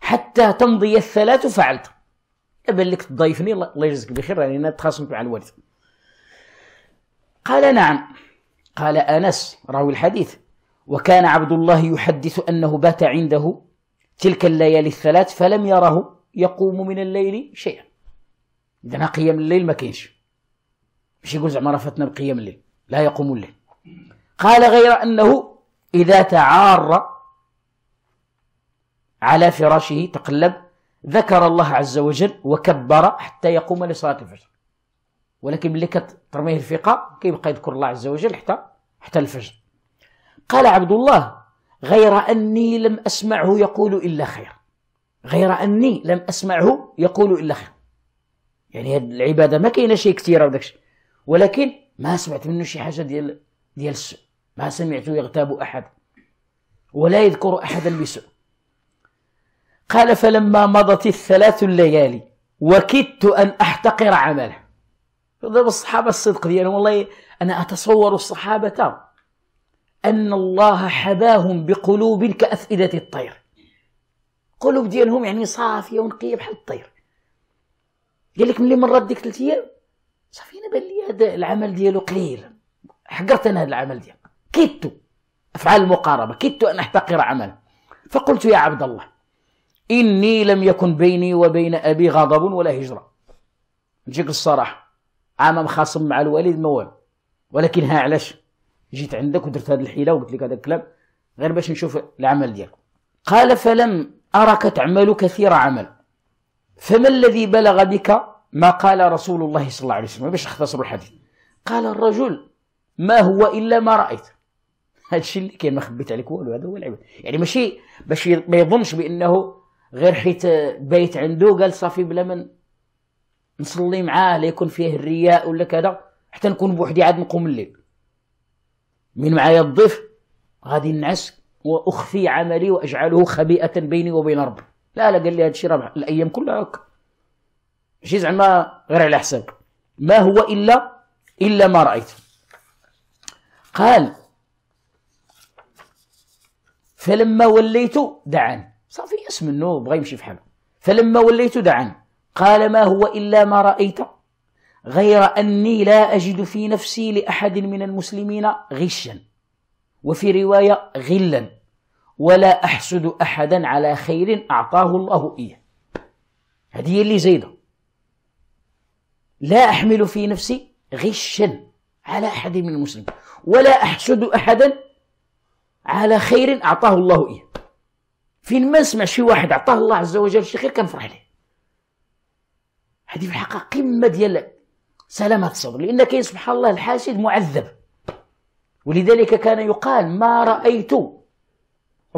حتى تمضي الثلاث فعلت يبان لك تضيفني الله يجزيك بخير راني يعني نتخاصم مع الوالد قال نعم قال أنس راوي الحديث وكان عبد الله يحدث أنه بات عنده تلك الليالي الثلاث فلم يره يقوم من الليل شيئا إذا قيام الليل ما كاينش مش يقول زعما راه فاتنا بقيام الليل لا يقوم الليل قال غير أنه إذا تعار على فراشه تقلب ذكر الله عز وجل وكبر حتى يقوم لصلاة الفجر ولكن ملي كترميه الفقه كيبقى يذكر الله عز وجل حتى حتى الفجر قال عبد الله غير أني لم أسمعه يقول إلا خير غير أني لم أسمعه يقول إلا خير يعني هاد العبادة ما كاينه شي كثيرة وداكشي ولكن ما سمعت منه شي حاجة ديال ديال السوء ما سمعت يغتاب أحد ولا يذكر أحدا بسوء قال فلما مضت الثلاث الليالي وكدت أن أحتقر عمله فضرب الصحابة الصدق ديالهم والله أنا أتصور الصحابة أن الله حباهم بقلوب كأفئدة الطير قلوب ديالهم يعني صافية ونقية بحال الطير قال لك ملي مرات ديك ثلاث أيام صافي أنا بان لي هذا العمل ديالو قليل حقرت أنا هذا العمل ديالو كدت أفعال المقاربة كدت أن أحتقر عمله فقلت يا عبد الله إني لم يكن بيني وبين أبي غضب ولا هجرة نجيك الصراحة عام مخاصم مع الوالد موال ولكن ها علاش جيت عندك ودرت هذه الحيلة وقلت لك هذا الكلام غير باش نشوف العمل ديالك قال فلم أرك تعمل كثير عمل فما الذي بلغ بك ما قال رسول الله صلى الله عليه وسلم باش نختصر الحديث قال الرجل ما هو إلا ما رأيت هذا الشيء اللي كاين ما خبيت عليك والو هذا هو العيب يعني ماشي باش ما يظنش بانه غير حيت بايت عنده قال صافي بلا ما نصلي معاه لا يكون فيه الرياء ولا كذا حتى نكون بوحدي عاد نقوم الليل من معايا الضيف غادي نعس واخفي عملي واجعله خبيئه بيني وبين ربي لا لا قال لي هذا الشيء راه الايام كلها هكا ماشي زعما غير على حساب ما هو الا الا ما رايت قال فلما وليت دعاني صافي اسم انه بغى يمشي في حاله فلما وليت دعاني قال ما هو الا ما رايت غير اني لا اجد في نفسي لاحد من المسلمين غشا وفي روايه غلا ولا احسد احدا على خير اعطاه الله اياه هذه اللي زايده لا احمل في نفسي غشا على احد من المسلمين ولا احسد احدا على خير اعطاه الله اياه فين ما نسمع شي واحد اعطاه الله عز وجل شي خير كنفرح ليه هذه في الحقيقه قمه ديال سلامه الصبر لان كاين سبحان الله الحاسد معذب ولذلك كان يقال ما رايت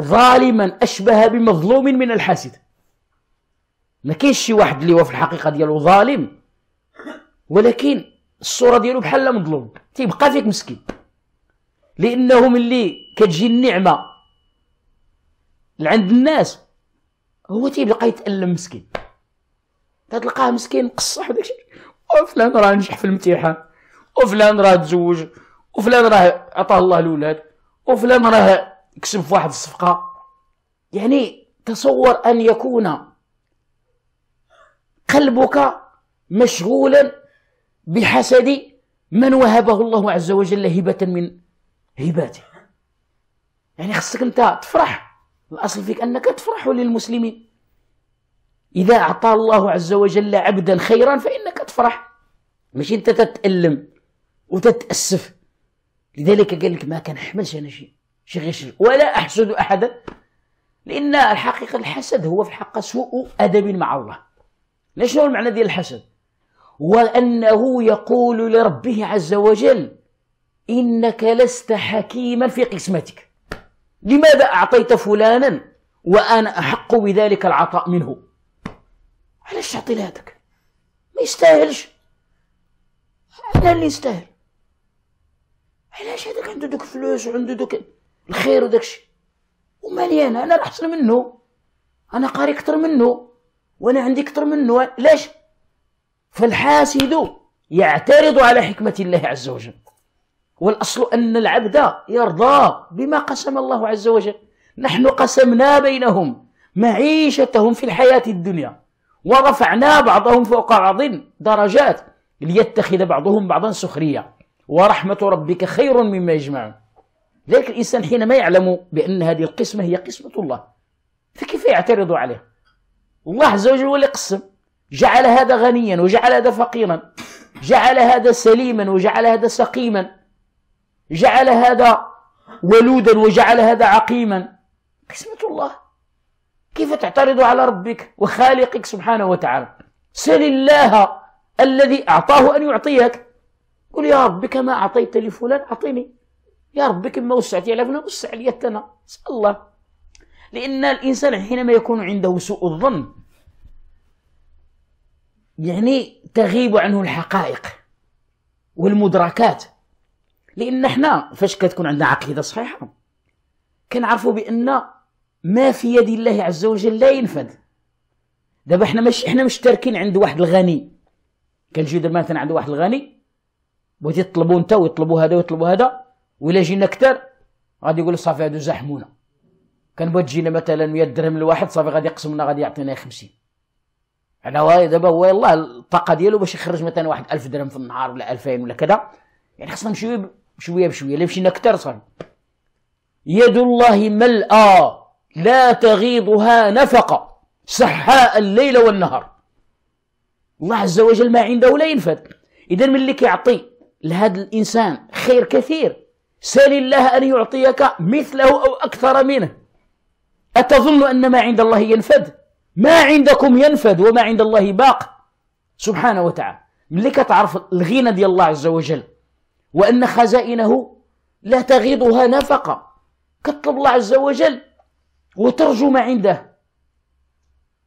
ظالما اشبه بمظلوم من الحاسد ما كاينش شي واحد اللي هو في الحقيقه ديالو ظالم ولكن الصوره ديالو بحال مظلوم تيبقى فيك مسكين لانه ملي كتجي النعمه لعند الناس هو تيبقى يتالم مسكين تلقاه مسكين قصح وداكشي وفلان راه نجح في الامتحان وفلان راه تزوج وفلان راه عطاه الله الاولاد وفلان راه كسب في واحد الصفقه يعني تصور ان يكون قلبك مشغولا بحسد من وهبه الله عز وجل هبه من هباتي يعني خصك انت تفرح الاصل فيك انك تفرح للمسلمين اذا اعطى الله عز وجل عبدا خيرا فانك تفرح ماشي انت تتالم وتتاسف لذلك قال لك ما كنحملش انا شيء شي غير شي ولا احسد احدا لان الحقيقه الحسد هو في الحق سوء ادب مع الله شنو المعنى ديال الحسد هو انه يقول لربه عز وجل إنك لست حكيما في قسمتك لماذا أعطيت فلانا وأنا أحق بذلك العطاء منه علاش تعطي لهذاك ما يستاهلش أنا اللي يستاهل علاش هذاك عنده دوك فلوس وعنده دوك الخير وداك الشيء ومالي انا انا احسن منه انا قاري اكثر منه وانا عندي اكثر منه علاش فالحاسد يعترض على حكمه الله عز وجل والأصل أن العبد يرضى بما قسم الله عز وجل نحن قسمنا بينهم معيشتهم في الحياة الدنيا ورفعنا بعضهم فوق بعض درجات ليتخذ بعضهم بعضا سخرية ورحمة ربك خير مما يجمعون ذلك الإنسان حينما يعلم بأن هذه القسمة هي قسمة الله فكيف يعترض عليها الله عز وجل هو اللي قسم جعل هذا غنيا وجعل هذا فقيرا جعل هذا سليما وجعل هذا سقيما جعل هذا ولودا وجعل هذا عقيما قسمة الله كيف تعترض على ربك وخالقك سبحانه وتعالى سل الله الذي أعطاه أن يعطيك قل يا رب كما أعطيت لفلان أعطيني يا رب كما وسعت على فلان وسع لي أنا اسأل الله لأن الإنسان حينما يكون عنده سوء الظن يعني تغيب عنه الحقائق والمدركات لان احنا فاش كتكون عندنا عقيده صحيحه كنعرفوا بان ما في يد الله عز وجل لا ينفذ دابا احنا ماشي احنا مشتركين عند واحد الغني كنجيو مثلا عند واحد الغني بغيتي تطلبوا انت ويطلبوا هذا ويطلبوا هذا ولا جينا كثر غادي يقولوا صافي هادو زحمونا كان بغيت تجينا مثلا 100 درهم لواحد صافي غادي يقسمنا غادي يعطينا 50 على واي دابا هو يلاه الطاقه ديالو باش يخرج مثلا واحد 1000 درهم في النهار ولا 2000 ولا كذا يعني خصنا نمشيو بشويه بشويه لا مشينا اكثر صار يد الله ملأى لا تغيضها نفقة سحاء الليل والنهار الله عز وجل ما عنده لا ينفد إذا من اللي كيعطي لهذا الإنسان خير كثير سل الله أن يعطيك مثله أو أكثر منه أتظن أن ما عند الله ينفد ما عندكم ينفد وما عند الله باق سبحانه وتعالى ملي كتعرف الغنى ديال الله عز وجل وأن خزائنه لا تغيضها نفقة كتب الله عز وجل وترجو ما عنده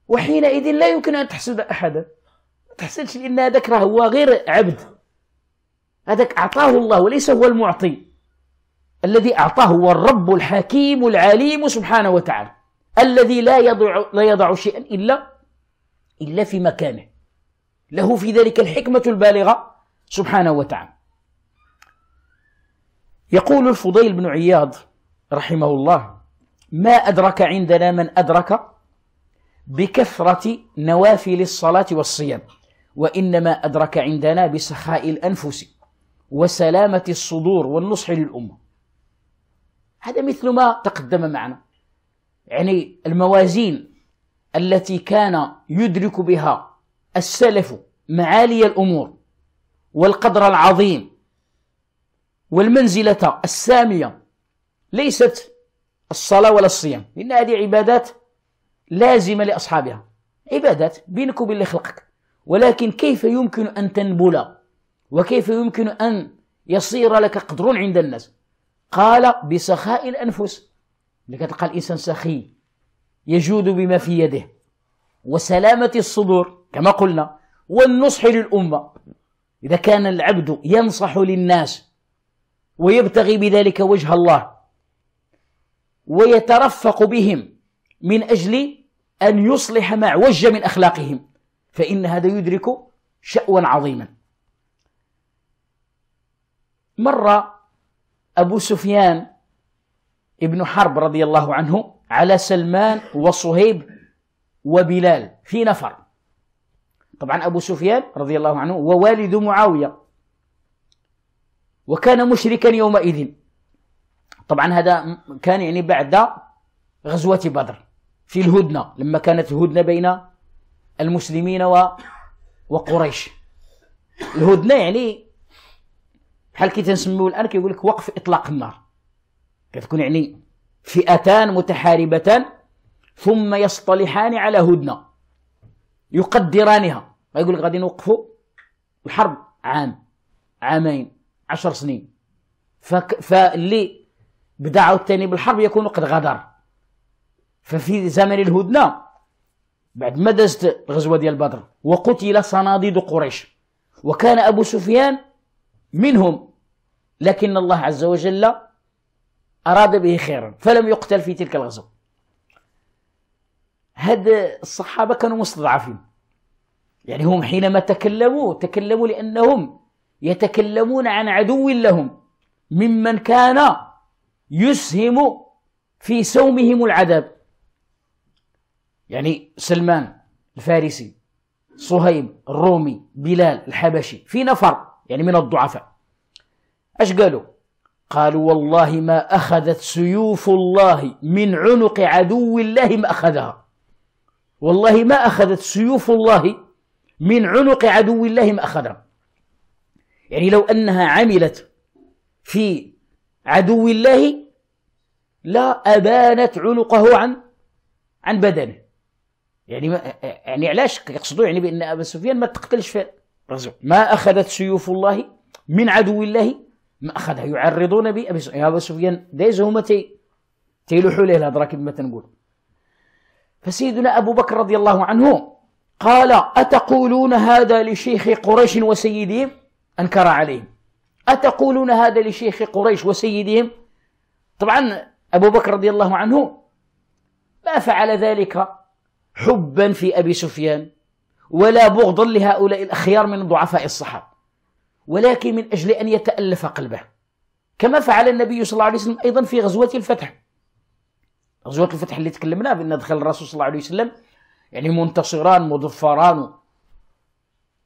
وحينئذ لا يمكن أن تحسد أحدا ما تحسدش لأن هذاك راه هو غير عبد هذاك أعطاه الله وليس هو المعطي الذي أعطاه هو الرب الحكيم العليم سبحانه وتعالى الذي لا يضع لا يضع شيئا إلا إلا في مكانه له في ذلك الحكمة البالغة سبحانه وتعالى يقول الفضيل بن عياض رحمه الله ما أدرك عندنا من أدرك بكثرة نوافل الصلاة والصيام وإنما أدرك عندنا بسخاء الأنفس وسلامة الصدور والنصح للأمة هذا مثل ما تقدم معنا يعني الموازين التي كان يدرك بها السلف معالي الأمور والقدر العظيم والمنزلة السامية ليست الصلاة ولا الصيام لأن هذه عبادات لازمة لأصحابها عبادات بينك وبين اللي خلقك ولكن كيف يمكن أن تنبل وكيف يمكن أن يصير لك قدر عند الناس قال بسخاء الأنفس لك تلقى الإنسان سخي يجود بما في يده وسلامة الصدور كما قلنا والنصح للأمة إذا كان العبد ينصح للناس ويبتغي بذلك وجه الله ويترفق بهم من أجل أن يصلح مع وجه من أخلاقهم فإن هذا يدرك شأوا عظيما مر أبو سفيان ابن حرب رضي الله عنه على سلمان وصهيب وبلال في نفر طبعا أبو سفيان رضي الله عنه ووالد معاوية وكان مشركا يومئذ طبعا هذا كان يعني بعد غزوة بدر في الهدنة لما كانت الهدنة بين المسلمين و وقريش الهدنة يعني بحال كي تنسميو الآن كيقول لك وقف إطلاق النار كتكون يعني فئتان متحاربتان ثم يصطلحان على هدنة يقدرانها غيقول لك غادي نوقفوا الحرب عام عامين عشر سنين فك فاللي بدا الثاني بالحرب يكون قد غادر ففي زمن الهدنه بعد ما دازت الغزوه ديال بدر وقتل صناديد قريش وكان ابو سفيان منهم لكن الله عز وجل اراد به خيرا فلم يقتل في تلك الغزوه هاد الصحابه كانوا مستضعفين يعني هم حينما تكلموا تكلموا لانهم يتكلمون عن عدو لهم ممن كان يسهم في سومهم العذاب يعني سلمان الفارسي صهيب الرومي بلال الحبشي في نفر يعني من الضعفاء اش قالوا قالوا والله ما اخذت سيوف الله من عنق عدو الله ما اخذها والله ما اخذت سيوف الله من عنق عدو الله ما اخذها يعني لو أنها عملت في عدو الله لا أبانت عنقه عن عن بدنه يعني ما يعني علاش يقصدوا يعني بأن أبا سفيان ما تقتلش في رزق ما أخذت سيوف الله من عدو الله ما أخذها يعرضون بأبي سفيان يعني أبا سفيان دايز هما تي تيلوحوا ليه الهضرة كما تنقول فسيدنا أبو بكر رضي الله عنه قال أتقولون هذا لشيخ قريش وسيدهم أنكر عليهم أتقولون هذا لشيخ قريش وسيدهم طبعا أبو بكر رضي الله عنه ما فعل ذلك حبا في أبي سفيان ولا بغضا لهؤلاء الأخيار من ضعفاء الصحابة ولكن من أجل أن يتألف قلبه كما فعل النبي صلى الله عليه وسلم أيضا في غزوة الفتح غزوة الفتح اللي تكلمنا بأن دخل الرسول صلى الله عليه وسلم يعني منتصران مظفران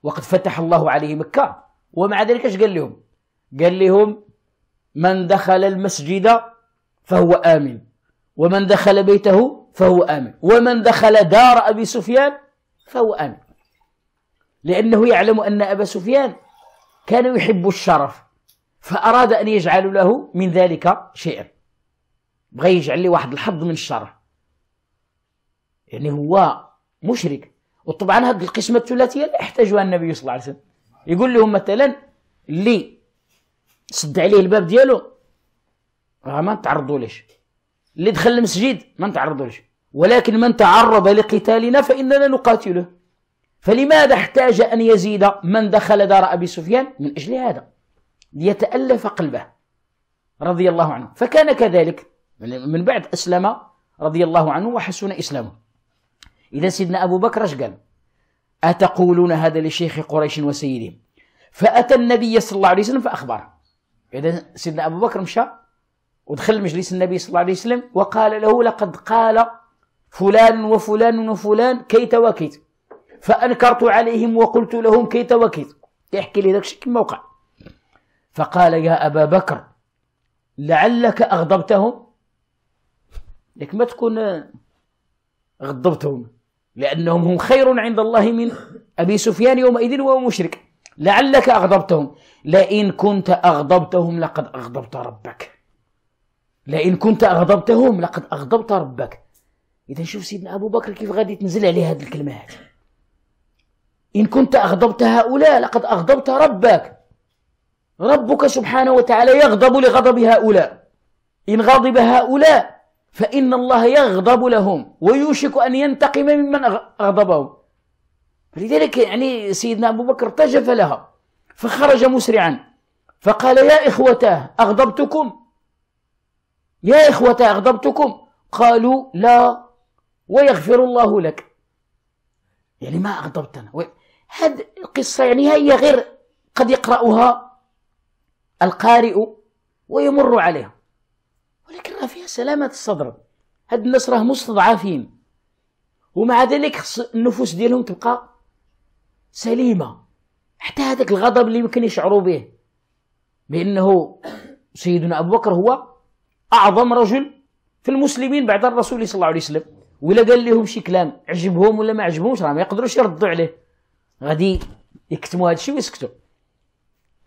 وقد فتح الله عليه مكة ومع ذلك ايش قال لهم؟ قال لهم من دخل المسجد فهو آمن ومن دخل بيته فهو آمن ومن دخل دار أبي سفيان فهو آمن لأنه يعلم أن أبا سفيان كان يحب الشرف فأراد أن يجعل له من ذلك شيئا بغى يجعل لي واحد الحظ من الشرف يعني هو مشرك وطبعا هذه القسمة الثلاثية لا يحتاجها النبي صلى الله عليه وسلم يقول لهم مثلا اللي سد عليه الباب ديالو راه ما نتعرضوا ليش اللي دخل المسجد ما نتعرضوا ليش ولكن من تعرض لقتالنا فإننا نقاتله فلماذا احتاج أن يزيد من دخل دار أبي سفيان من أجل هذا ليتألف قلبه رضي الله عنه فكان كذلك من بعد أسلم رضي الله عنه وحسن إسلامه إذا سيدنا أبو بكر اش قال؟ أتقولون هذا لشيخ قريش وسيدهم فأتى النبي صلى الله عليه وسلم فأخبره إذا سيدنا أبو بكر مشى ودخل مجلس النبي صلى الله عليه وسلم وقال له لقد قال فلان وفلان وفلان كيت وكيت فأنكرت عليهم وقلت لهم كيت وكيت يحكي لي ذاك الشيء كما وقع فقال يا أبا بكر لعلك أغضبتهم لك ما تكون غضبتهم لأنهم هم خير عند الله من أبي سفيان يومئذ وهو مشرك لعلك أغضبتهم لئن كنت أغضبتهم لقد أغضبت ربك لئن كنت أغضبتهم لقد أغضبت ربك إذا شوف سيدنا أبو بكر كيف غادي تنزل عليه هذه الكلمة هذه إن كنت أغضبت هؤلاء لقد أغضبت ربك ربك سبحانه وتعالى يغضب لغضب هؤلاء إن غضب هؤلاء فإن الله يغضب لهم ويوشك أن ينتقم ممن أغضبهم فلذلك يعني سيدنا أبو بكر تجف لها فخرج مسرعا فقال يا إخوتاه أغضبتكم يا إخوتاه أغضبتكم قالوا لا ويغفر الله لك يعني ما أغضبتنا هذه القصة يعني هي غير قد يقرأها القارئ ويمر عليها ولكن فيها سلامة الصدر هاد الناس راه مستضعفين ومع ذلك خص النفوس ديالهم تبقى سليمة حتى هذاك الغضب اللي يمكن يشعروا به بأنه سيدنا أبو بكر هو أعظم رجل في المسلمين بعد الرسول صلى الله عليه وسلم ولا قال لهم شي كلام عجبهم ولا ما عجبهمش راه ما يقدروش يردوا عليه غادي يكتموا هذا الشيء ويسكتوا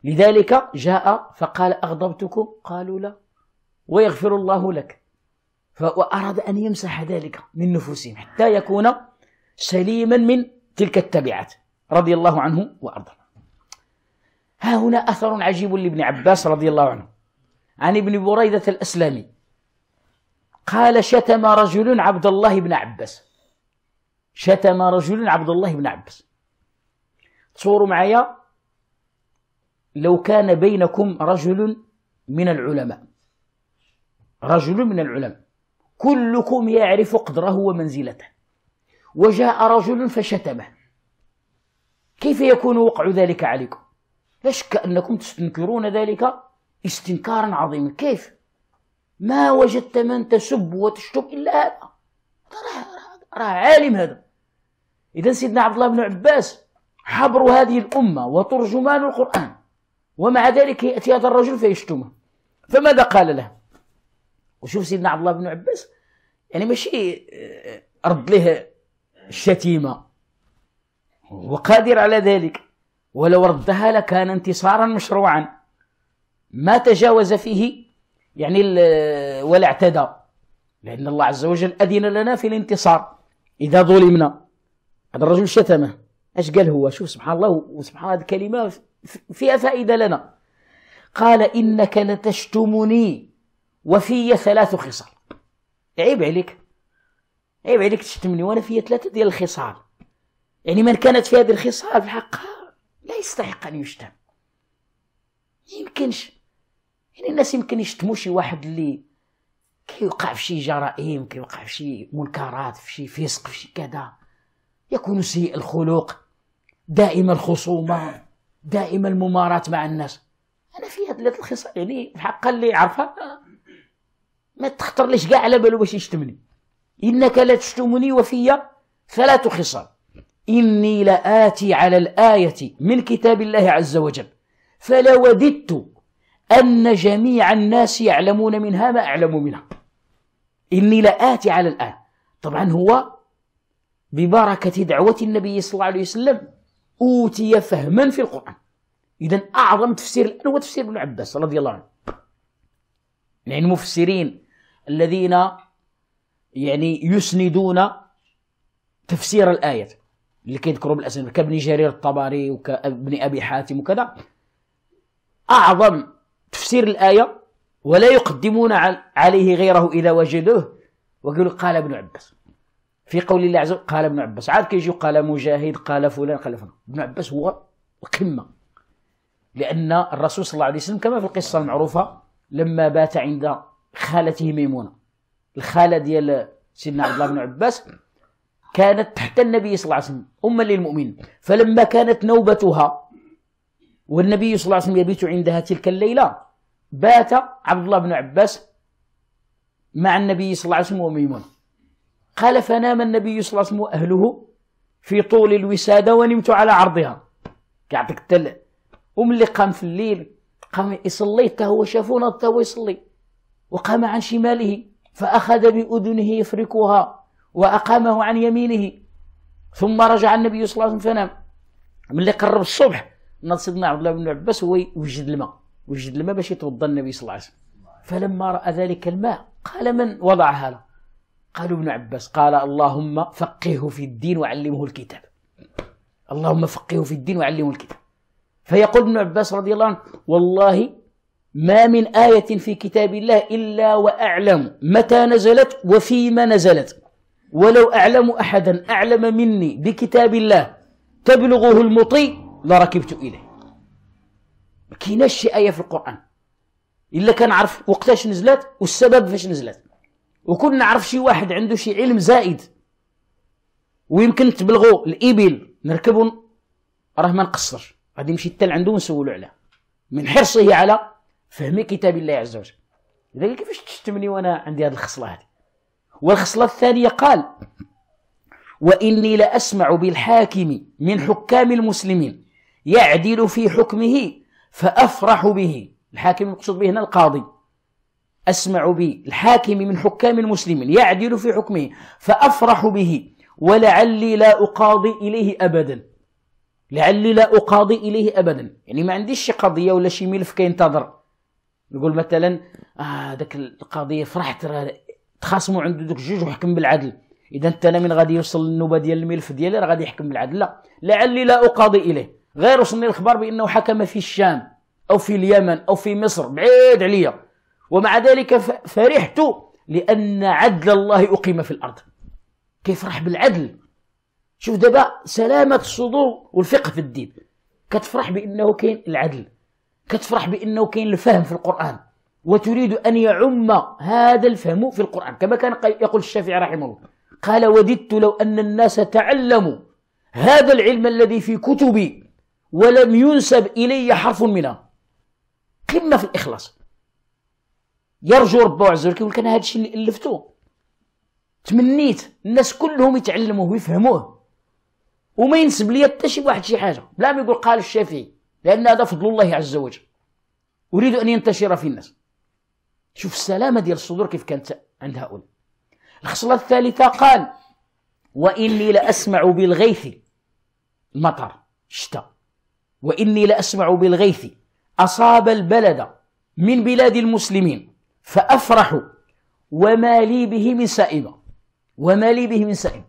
لذلك جاء فقال أغضبتكم قالوا لا ويغفر الله لك فأراد أن يمسح ذلك من نفوسهم حتى يكون سليما من تلك التبعات رضي الله عنه وأرضاه ها هنا أثر عجيب لابن عباس رضي الله عنه عن ابن بريدة الأسلامي قال شتم رجل عبد الله بن عباس شتم رجل عبد الله بن عباس تصوروا معي لو كان بينكم رجل من العلماء رجل من العلماء كلكم يعرف قدره ومنزلته وجاء رجل فشتمه كيف يكون وقع ذلك عليكم لا شك أنكم تستنكرون ذلك استنكارا عظيما كيف ما وجدت من تسب وتشتم إلا هذا راه عالم هذا إذا سيدنا عبد الله بن عباس حبر هذه الأمة وترجمان القرآن ومع ذلك يأتي هذا الرجل فيشتمه فماذا قال له وشوف سيدنا عبد الله بن عباس يعني ماشي آه، رد ليه الشتيمه هو قادر على ذلك ولو ردها لكان انتصارا مشروعا ما تجاوز فيه يعني آه، ولا اعتدى لأن الله عز وجل أذن لنا في الانتصار إذا ظلمنا هذا الرجل شتمه اش قال هو شوف سبحان الله وسبحان الله الكلمة فيها فائدة لنا قال إنك لتشتمني وفي ثلاث خصال عيب عليك عيب عليك تشتمني وانا في ثلاثه ديال الخصال يعني من كانت في هذه الخصال في لا يستحق ان يشتم يمكنش يعني الناس يمكن يشتموا شي واحد اللي كيوقع في شي جرائم كيوقع في شي منكرات في شي فسق في شي كذا يكون سيء الخلق دائما الخصومه دائما الممارات مع الناس انا في هاد الخصال يعني الحق اللي عرفها ما تخطر ليش كاع على بالو باش يشتمني انك لا تشتمني وفي ثلاث خصال اني لاتي على الايه من كتاب الله عز وجل فلوددت ان جميع الناس يعلمون منها ما اعلم منها اني لاتي على الايه طبعا هو ببركه دعوه النبي صلى الله عليه وسلم اوتي فهما في القران اذا اعظم تفسير الان هو تفسير ابن عباس رضي الله عنه يعني المفسرين الذين يعني يسندون تفسير الآية اللي كيذكروا بالأسنان كابن جرير الطبري وكابن أبي حاتم وكذا أعظم تفسير الآية ولا يقدمون عليه غيره إذا وجدوه ويقولوا قال ابن عباس في قول الله عز وجل قال ابن عباس عاد كيجي قال مجاهد قال فلان قال فلان ابن عباس هو القمة لأن الرسول صلى الله عليه وسلم كما في القصة المعروفة لما بات عند خالته ميمونه الخاله ديال سيدنا عبد الله بن عباس كانت تحت النبي صلى الله عليه وسلم أما للمؤمنين فلما كانت نوبتها والنبي صلى الله عليه وسلم يبيت عندها تلك الليلة بات عبد الله بن عباس مع النبي صلى الله عليه وسلم وميمون قال فنام النبي صلى الله عليه وسلم وأهله في طول الوسادة ونمت على عرضها كيعطيك التل وملي قام في الليل قام يصلي حتى هو شافونا حتى هو يصلي وقام عن شماله فأخذ بأذنه يفركها وأقامه عن يمينه ثم رجع النبي صلى الله عليه وسلم فنام ملي قرب الصبح ناض سيدنا عبد الله بن عباس هو وجد الماء وجد الماء باش يتوضا النبي صلى الله عليه وسلم فلما راى ذلك الماء قال من وضع هذا قالوا ابن عباس قال اللهم فقهه في الدين وعلمه الكتاب اللهم فقهه في الدين وعلمه الكتاب فيقول ابن عباس رضي الله عنه والله ما من آية في كتاب الله إلا وأعلم متى نزلت وفيما نزلت ولو أعلم أحدا أعلم مني بكتاب الله تبلغه المطي لركبت إليه ما كيناش شي آية في القرآن إلا كنعرف وقتاش نزلت والسبب فاش نزلت وكون نعرف شي واحد عنده شي علم زائد ويمكن تبلغوا الإبل نركبوا راه ما نقصر غادي نمشي حتى لعندو ونسولو عليه من حرصه على فهمي كتاب الله عز وجل اذا كيفاش تشتمني وانا عندي هذه الخصله هذه والخصله الثانيه قال واني لاسمع بالحاكم من حكام المسلمين يعدل في حكمه فافرح به الحاكم المقصود به هنا القاضي اسمع بالحاكم من حكام المسلمين يعدل في حكمه فافرح به ولعلي لا اقاضي اليه ابدا لعلي لا اقاضي اليه ابدا يعني ما عنديش شي قضيه ولا شي ملف كينتظر نقول مثلا آه ذاك القضيه فرحت تخاصموا عند ذوك جوج وحكم بالعدل اذا انت انا من غادي يوصل النوبه ديال الملف ديالي راه غادي يحكم بالعدل لا لعلي لا اقاضي اليه غير وصلني الخبر بانه حكم في الشام او في اليمن او في مصر بعيد عليا ومع ذلك فرحت لان عدل الله اقيم في الارض كيفرح بالعدل شوف دابا سلامه الصدور والفقه في الدين كتفرح بانه كاين العدل كتفرح بانه كاين الفهم في القران وتريد ان يعم هذا الفهم في القران كما كان يقول الشافعي رحمه الله قال وددت لو ان الناس تعلموا هذا العلم الذي في كتبي ولم ينسب الي حرف منها قمه في الاخلاص يرجو ربه عز وجل كيقول لك انا هذا الشيء اللي الفته تمنيت الناس كلهم يتعلموه ويفهموه وما ينسب لي حتى شي واحد شي حاجه بلا ما يقول قال الشافعي لأن هذا فضل الله عز وجل أريد أن ينتشر في الناس شوف السلامة ديال الصدور كيف كانت عند هؤلاء الخصلة الثالثة قال وإني لأسمع بالغيث المطر شتاء وإني لأسمع بالغيث أصاب البلد من بلاد المسلمين فأفرح وما لي به من سائمة وما لي به من سائمة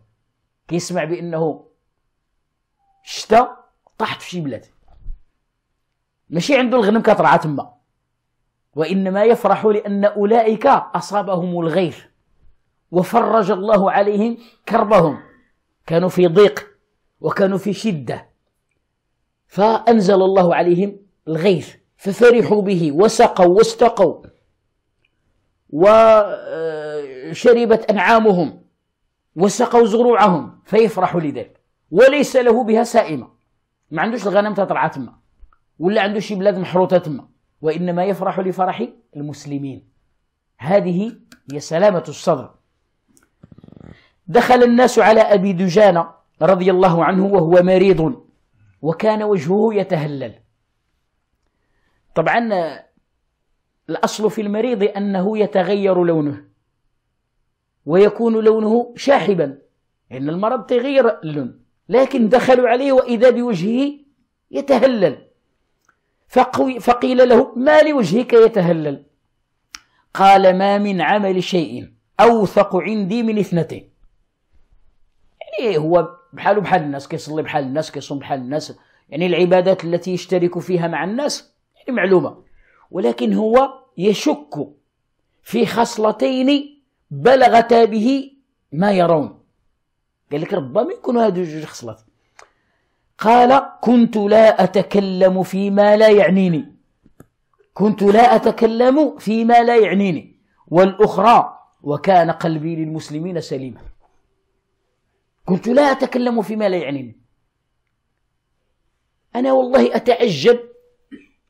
كيسمع بأنه شتاء طاحت في شي بلاد ماشي عنده الغنم كترعى تما وانما يفرح لان اولئك اصابهم الغيث وفرج الله عليهم كربهم كانوا في ضيق وكانوا في شده فانزل الله عليهم الغيث ففرحوا به وسقوا واستقوا وشربت انعامهم وسقوا زروعهم فيفرح لذلك وليس له بها سائمه ما عندوش الغنم تطلع تما ولا عنده شي بلاد محروطه تما وانما يفرح لفرح المسلمين هذه هي سلامه الصدر دخل الناس على ابي دجانه رضي الله عنه وهو مريض وكان وجهه يتهلل طبعا الاصل في المريض انه يتغير لونه ويكون لونه شاحبا لان المرض تغير اللون لكن دخلوا عليه واذا بوجهه يتهلل فقيل له ما لوجهك يتهلل قال ما من عمل شيء أوثق عندي من اثنتين يعني هو بحاله بحال الناس كيصلي بحال الناس كيصوم بحال الناس يعني العبادات التي يشترك فيها مع الناس يعني معلومة ولكن هو يشك في خصلتين بلغتا به ما يرون قال لك ربما يكونوا هذو جوج خصلات قال كنت لا أتكلم فيما لا يعنيني كنت لا أتكلم فيما لا يعنيني والأخرى وكان قلبي للمسلمين سليما كنت لا أتكلم فيما لا يعنيني أنا والله أتعجب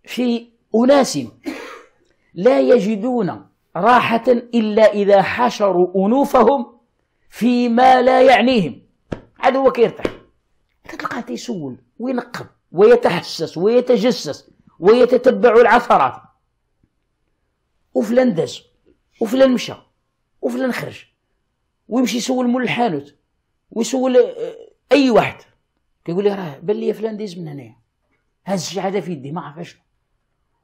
في أناس لا يجدون راحة إلا إذا حشروا أنوفهم فيما لا يعنيهم عدوك يرتاح تلقاه تيسول وينقب ويتحسس ويتجسس ويتتبع العثرات وفلان داز وفلان مشى وفلان خرج ويمشي يسول مول الحانوت ويسول آه، اي واحد كيقول لي راه بان لي فلان داز من هنايا هز شي حاجه في يدي ما عرف اشنو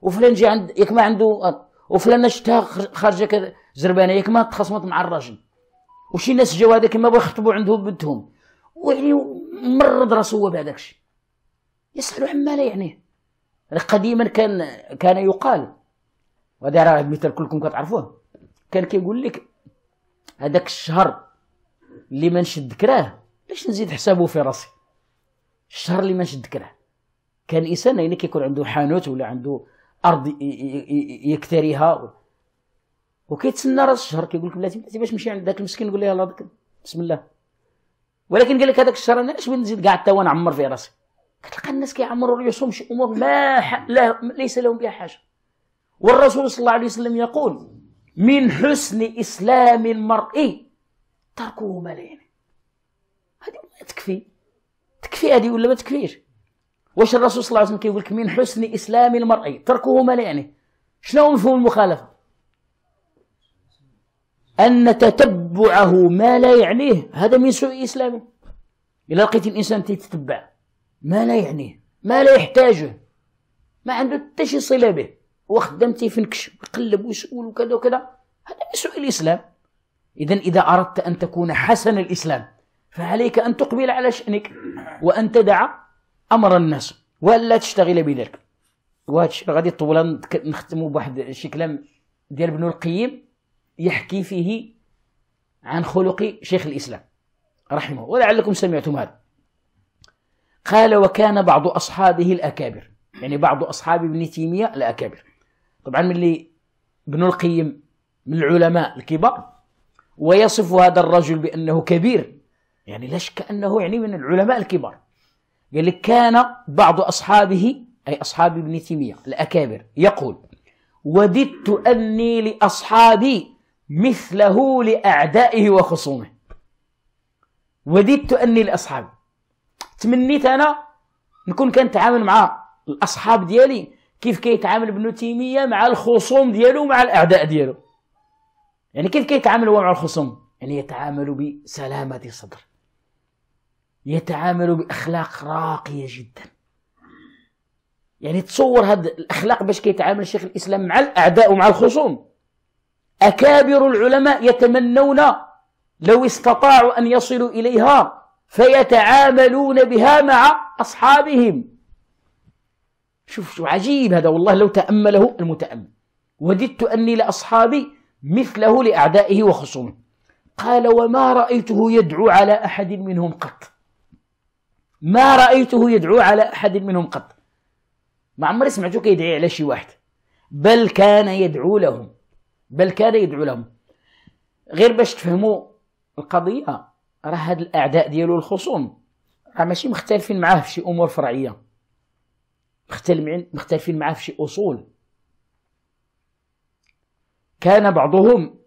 وفلان جي عند ياك ما عنده وفلان شتها خارجه كذا زربانه ياك ما تخاصمت مع الراجل وشي ناس جاو هذا كيما بغاو يخطبوا عندهم بنتهم ويعني مرض راسو هو بهذاك الشيء يسأل عما لا يعنيه قديما كان كان يقال وهذا راه مثال كلكم كتعرفوه كان كيقول لك هذاك الشهر اللي ما نشد كراه باش نزيد حسابه في راسي الشهر اللي ما نشد كراه كان الانسان يعني كيكون عنده حانوت ولا عنده ارض يكتريها وكيتسنى راس الشهر كيقول لك بلاتي بلاتي باش نمشي عند ذاك المسكين نقول له يلاه بسم الله ولكن قال لك هذاك الشهر انا اش بنزيد قاعد توا نعمر في راسي كتلقى الناس كيعمروا رؤوسهم شي امور ما ح... لا ليس لهم بها حاجه والرسول صلى الله عليه وسلم يقول من حسن اسلام المرء تركه ما لا يعنيه هذه تكفي تكفي هذه ولا ما تكفيش واش الرسول صلى الله عليه وسلم كيقول لك من حسن اسلام المرء تركه ما لا يعنيه شنو مفهوم المخالفه أن تتبعه ما لا يعنيه هذا من سوء إسلامه إلا لقيت الإنسان تتبع ما لا يعنيه ما لا يحتاجه ما عنده حتى شي صلة به وخدام تيفنكش يقلب ويسول وكذا وكذا هذا من سوء الإسلام إذا إذا أردت أن تكون حسن الإسلام فعليك أن تقبل على شأنك وأن تدع أمر الناس وألا تشتغل بذلك وهذا الشيء غادي طولا نختموا بواحد شي كلام ديال ابن القيم يحكي فيه عن خلق شيخ الإسلام رحمه ولعلكم سمعتم هذا قال وكان بعض أصحابه الأكابر يعني بعض أصحاب ابن تيمية الأكابر طبعا من اللي ابن القيم من العلماء الكبار ويصف هذا الرجل بأنه كبير يعني لا شك أنه يعني من العلماء الكبار قال لك كان بعض أصحابه أي أصحاب ابن تيمية الأكابر يقول وددت أني لأصحابي مثله لأعدائه وخصومه وددت أني الأصحاب تمنيت أنا نكون كنتعامل مع الأصحاب ديالي كيف كيتعامل ابن تيمية مع الخصوم ديالو ومع الأعداء ديالو يعني كيف كيتعامل هو مع الخصوم يعني يتعامل بسلامة صدر يتعامل بأخلاق راقية جدا يعني تصور هاد الأخلاق باش كيتعامل شيخ الإسلام مع الأعداء ومع الخصوم أكابر العلماء يتمنون لو استطاعوا أن يصلوا إليها فيتعاملون بها مع أصحابهم شوف شو عجيب هذا والله لو تأمله المتأمل وددت أني لأصحابي مثله لأعدائه وخصومه قال وما رأيته يدعو على أحد منهم قط ما رأيته يدعو على أحد منهم قط ما عمري سمعته كيدعي على شي واحد بل كان يدعو لهم بل كان يدعو لهم غير باش تفهموا القضيه راه هاد الاعداء ديالو الخصوم راه ماشي مختلفين معاه في شي امور فرعيه مختلفين معاه في شي اصول كان بعضهم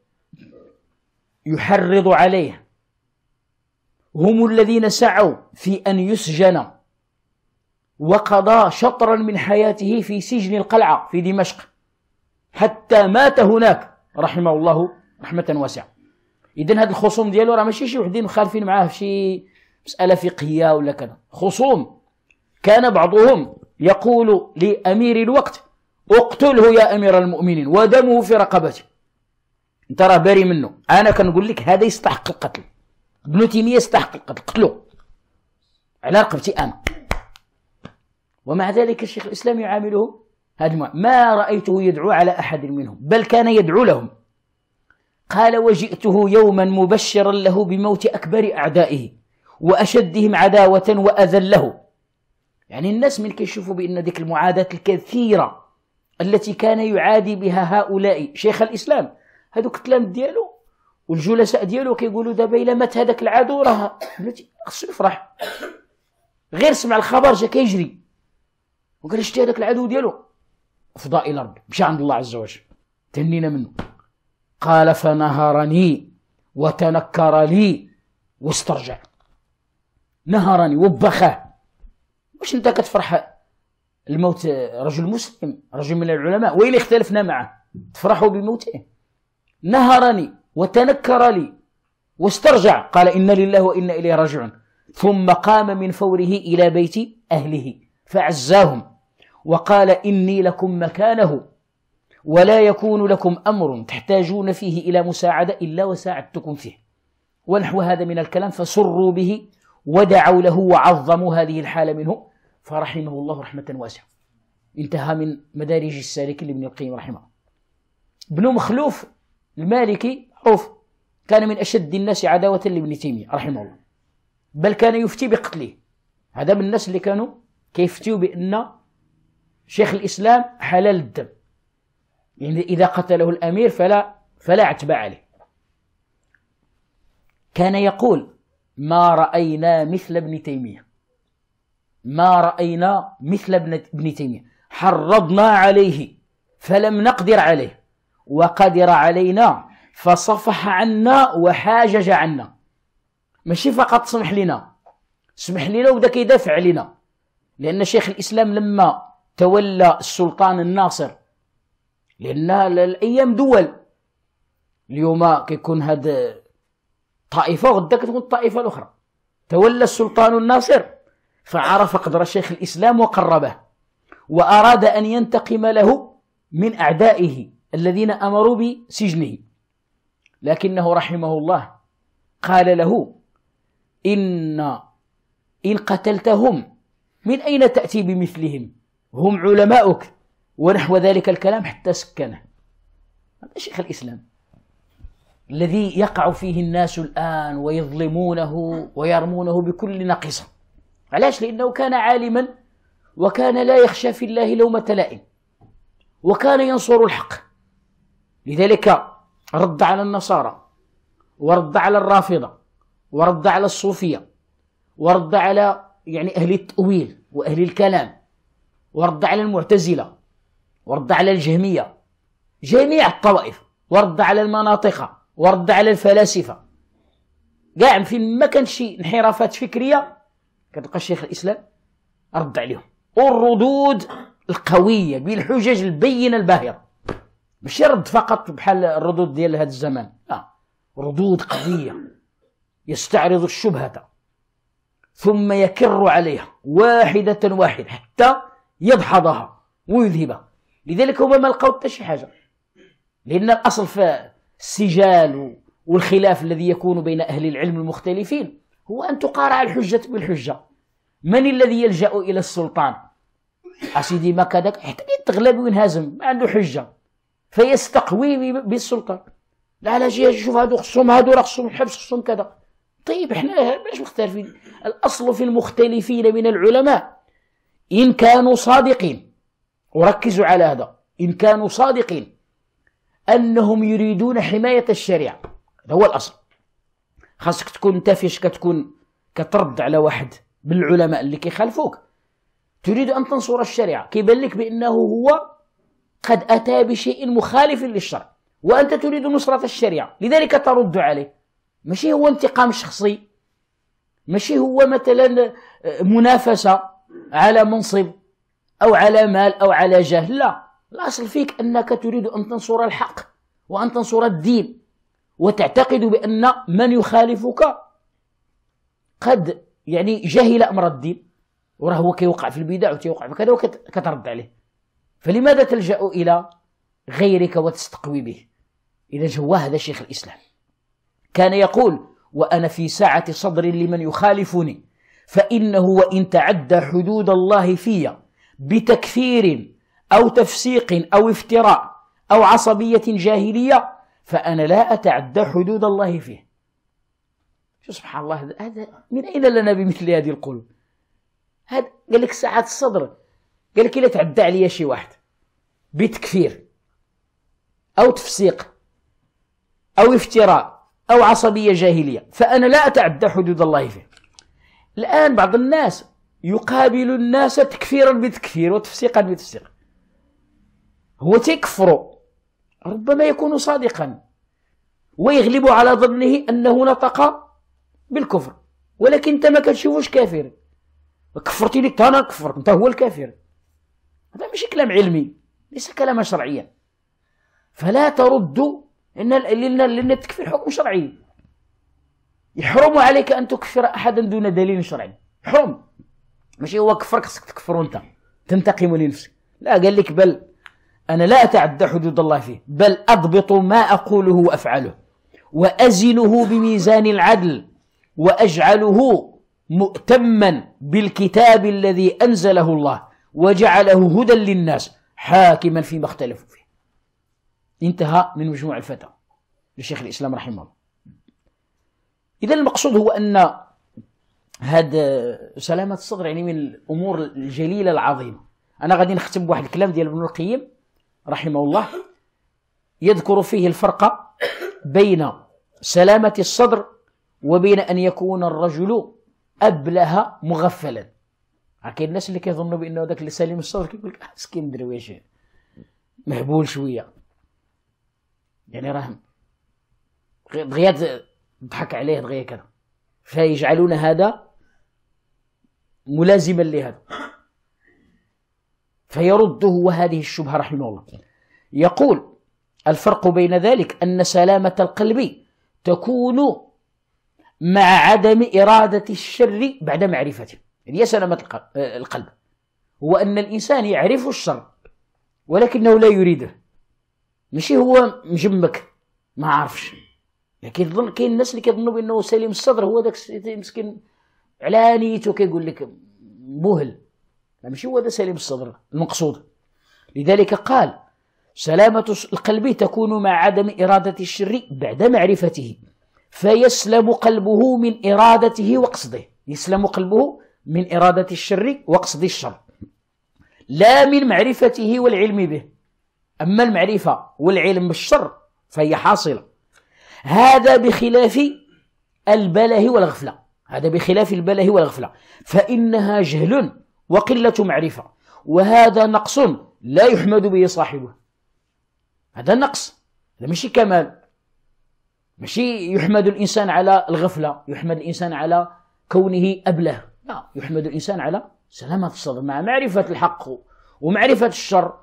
يحرض عليه هم الذين سعوا في ان يسجن وقضى شطرا من حياته في سجن القلعه في دمشق حتى مات هناك رحمه الله رحمه واسعه اذا هاد الخصوم ديالو راه ماشي شي وحدين مخالفين معاه في شي مساله فقهيه ولا كذا خصوم كان بعضهم يقول لامير الوقت اقتله يا امير المؤمنين ودمه في رقبته انت راه باري منه انا كنقول لك هذا يستحق القتل ابن تيميه يستحق القتل قتلو على رقبتي انا ومع ذلك الشيخ الاسلام يعامله هذا ما رأيته يدعو على أحد منهم بل كان يدعو لهم قال وجئته يوما مبشرا له بموت أكبر أعدائه وأشدهم عداوة وأذل له يعني الناس من كيشوفوا بأن ديك المعاداة الكثيرة التي كان يعادي بها هؤلاء شيخ الإسلام هذو كتلان ديالو والجلساء ديالو كيقولوا دابا إلى مات هذاك العدو راه خصو يفرح غير سمع الخبر جا كيجري وقال شتي هذاك العدو ديالو فضاء الارض مش عند الله عز وجل تنينا منه قال فنهرني وتنكر لي واسترجع نهرني وبخه مش انت كتفرح الموت رجل مسلم رجل من العلماء وين اختلفنا معه تفرحوا بموته نهرني وتنكر لي واسترجع قال إن لله وإنا إليه راجعون ثم قام من فوره إلى بيت أهله فعزاهم وقال إني لكم مكانه ولا يكون لكم أمر تحتاجون فيه إلى مساعدة إلا وساعدتكم فيه ونحو هذا من الكلام فسروا به ودعوا له وعظموا هذه الحالة منه فرحمه الله رحمة واسعة انتهى من مدارج السالكين لابن القيم رحمه ابن مخلوف المالكي عوف كان من أشد الناس عداوة لابن تيمية رحمه الله بل كان يفتي بقتله هذا من الناس اللي كانوا كيفتيوا بأن شيخ الإسلام حلال الدم يعني إذا قتله الأمير فلا فلا عتب عليه كان يقول ما رأينا مثل ابن تيمية ما رأينا مثل ابن تيمية حرضنا عليه فلم نقدر عليه وقدر علينا فصفح عنا وحاجج عنا ماشي فقط سمح لنا سمح لنا وبدا كيدافع علينا لان شيخ الاسلام لما تولى السلطان الناصر لان الايام دول اليوم كيكون هاد طائفه غدا كتكون الطائفه الاخرى تولى السلطان الناصر فعرف قدر شيخ الاسلام وقربه واراد ان ينتقم له من اعدائه الذين امروا بسجنه لكنه رحمه الله قال له ان ان قتلتهم من اين تاتي بمثلهم هم علماؤك ونحو ذلك الكلام حتى سكنه هذا شيخ الإسلام الذي يقع فيه الناس الآن ويظلمونه ويرمونه بكل نقصة علاش لأنه كان عالما وكان لا يخشى في الله لومة لائم وكان ينصر الحق لذلك رد على النصارى ورد على الرافضة ورد على الصوفية ورد على يعني أهل التأويل وأهل الكلام ورد على المعتزلة ورد على الجهمية جميع الطوائف ورد على المناطقة ورد على الفلاسفة كاع في ما كان شي انحرافات فكرية كتلقى الشيخ الإسلام رد عليهم والردود القوية بالحجج البينة الباهرة ماشي رد فقط بحال الردود ديال هذا الزمان لا آه، ردود قوية يستعرض الشبهة ثم يكر عليها واحدة واحدة حتى يدحضها ويذهبها لذلك هما ما لقاو حتى شي حاجه لان الاصل في السجال والخلاف الذي يكون بين اهل العلم المختلفين هو ان تقارع الحجه بالحجه من الذي يلجا الى السلطان اسيدي ما كذاك حتى يتغلب وينهزم ما عنده حجه فيستقوي بالسلطان لا لا جهه شوف هادو خصهم هادو راه خصهم الحبس خصهم كذا طيب احنا باش مختلفين الاصل في المختلفين من العلماء إن كانوا صادقين وركزوا على هذا إن كانوا صادقين أنهم يريدون حماية الشريعة هذا هو الأصل خاصك تكون أنت فيش كتكون كترد على واحد من العلماء اللي كيخالفوك تريد أن تنصر الشريعة كيبان لك بأنه هو قد أتى بشيء مخالف للشرع وأنت تريد نصرة الشريعة لذلك ترد عليه ماشي هو انتقام شخصي ماشي هو مثلا آه، منافسة على منصب أو على مال أو على جهل لا الأصل فيك أنك تريد أن تنصر الحق وأن تنصر الدين وتعتقد بأن من يخالفك قد يعني جهل أمر الدين وراه هو كيوقع في البدع وتيوقع في كذا وكترد عليه فلماذا تلجأ إلى غيرك وتستقوي به إذا جواه هذا شيخ الإسلام كان يقول وأنا في سعة صدر لمن يخالفني فإنه وإن تعدى حدود الله في بتكفير أو تفسيق أو افتراء أو عصبية جاهلية فأنا لا أتعدى حدود الله فيه شو سبحان الله هذا من أين لنا بمثل هذه القلوب هذا قال لك ساعة الصدر قال لك إلا تعدى عليا شي واحد بتكفير أو تفسيق أو افتراء أو عصبية جاهلية فأنا لا أتعدى حدود الله فيه الآن بعض الناس يقابل الناس تكفيرا بتكفير وتفسيقا بتفسيق هو تكفر ربما يكون صادقا ويغلب على ظنه أنه نطق بالكفر ولكن أنت ما كتشوفوش كافر كفرتي لك أنا كفرك أنت هو الكافر هذا ماشي كلام علمي ليس كلاما شرعيا فلا ترد ان لان التكفير حكم شرعي يحرم عليك ان تكفر احدا دون دليل شرعي حرم ماشي هو كفر خصك تكفر انت تنتقم لنفسك لا قال لك بل انا لا اتعدى حدود الله فيه بل اضبط ما اقوله وافعله وازنه بميزان العدل واجعله مؤتما بالكتاب الذي انزله الله وجعله هدى للناس حاكما فيما اختلفوا فيه انتهى من مجموع الفتى لشيخ الاسلام رحمه الله اذا المقصود هو ان هاد سلامه الصدر يعني من الامور الجليله العظيمه انا غادي نختم بواحد الكلام ديال ابن القيم رحمه الله يذكر فيه الفرق بين سلامه الصدر وبين ان يكون الرجل ابله مغفلا كاين الناس اللي كيظنوا بانه ذاك اللي سليم الصدر كيقول لك مسكين آه، درويش مهبول شويه يعني راه بغيات نضحك عليه دغيا كذا فيجعلون هذا ملازما لهذا فيرده وهذه الشبهة رحمه الله يقول الفرق بين ذلك أن سلامة القلب تكون مع عدم إرادة الشر بعد معرفته يعني هي سلامة آه، القلب هو أن الإنسان يعرف الشر ولكنه لا يريده ماشي هو مجمك ما عارفش لكن يعني كيظن كاين الناس اللي كيظنوا بانه سليم الصدر هو ذاك مسكين على نيته كيقول لك مهل ماشي هو هذا سليم الصدر المقصود لذلك قال سلامة القلب تكون مع عدم إرادة الشر بعد معرفته فيسلم قلبه من إرادته وقصده يسلم قلبه من إرادة الشر وقصد الشر لا من معرفته والعلم به أما المعرفة والعلم بالشر فهي حاصلة هذا بخلاف البله والغفلة هذا بخلاف البله والغفلة فإنها جهل وقلة معرفة وهذا نقص لا يحمد به صاحبه هذا نقص هذا ماشي كمال ماشي يحمد الإنسان على الغفلة يحمد الإنسان على كونه أبله لا يحمد الإنسان على سلامة الصدر مع معرفة الحق ومعرفة الشر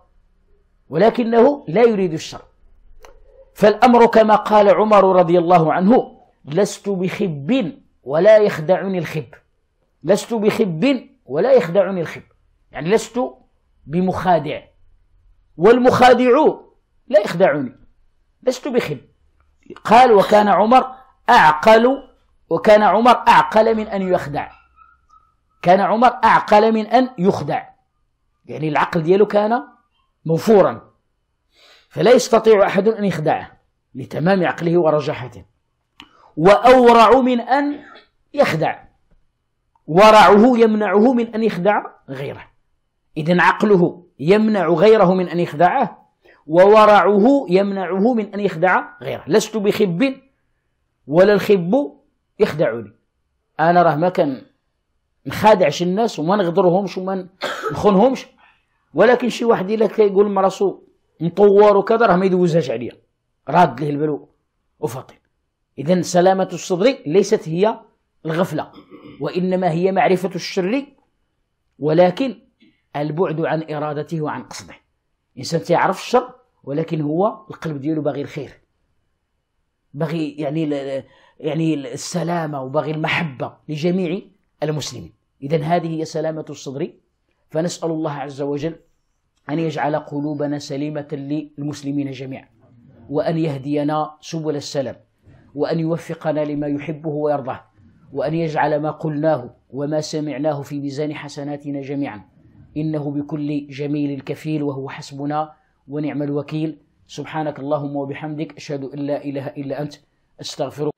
ولكنه لا يريد الشر فالأمر كما قال عمر رضي الله عنه لست بخب ولا يخدعني الخب لست بخب ولا يخدعني الخب يعني لست بمخادع والمخادع لا يخدعني لست بخب قال وكان عمر أعقل وكان عمر أعقل من أن يخدع كان عمر أعقل من أن يخدع يعني العقل ديالو كان موفورا فلا يستطيع أحد أن يخدعه لتمام عقله ورجاحته وأورع من أن يخدع ورعه يمنعه من أن يخدع غيره إذن عقله يمنع غيره من أن يخدعه وورعه يمنعه من أن يخدع غيره لست بخب ولا الخب يخدعني أنا راه ما كان نخادعش الناس وما نغدرهمش وما نخونهمش ولكن شي واحد إلا كيقول كي مطور وكذا راه ما يدوزهاش عليا راد ليه البال وفطن اذا سلامه الصدر ليست هي الغفله وانما هي معرفه الشر ولكن البعد عن ارادته وعن قصده الانسان تيعرف الشر ولكن هو القلب ديالو باغي الخير باغي يعني يعني السلامه وباغي المحبه لجميع المسلمين اذا هذه هي سلامه الصدر فنسال الله عز وجل أن يجعل قلوبنا سليمة للمسلمين جميعا وأن يهدينا سبل السلام وأن يوفقنا لما يحبه ويرضاه وأن يجعل ما قلناه وما سمعناه في ميزان حسناتنا جميعا إنه بكل جميل الكفيل وهو حسبنا ونعم الوكيل سبحانك اللهم وبحمدك أشهد أن لا إله إلا أنت أستغفرك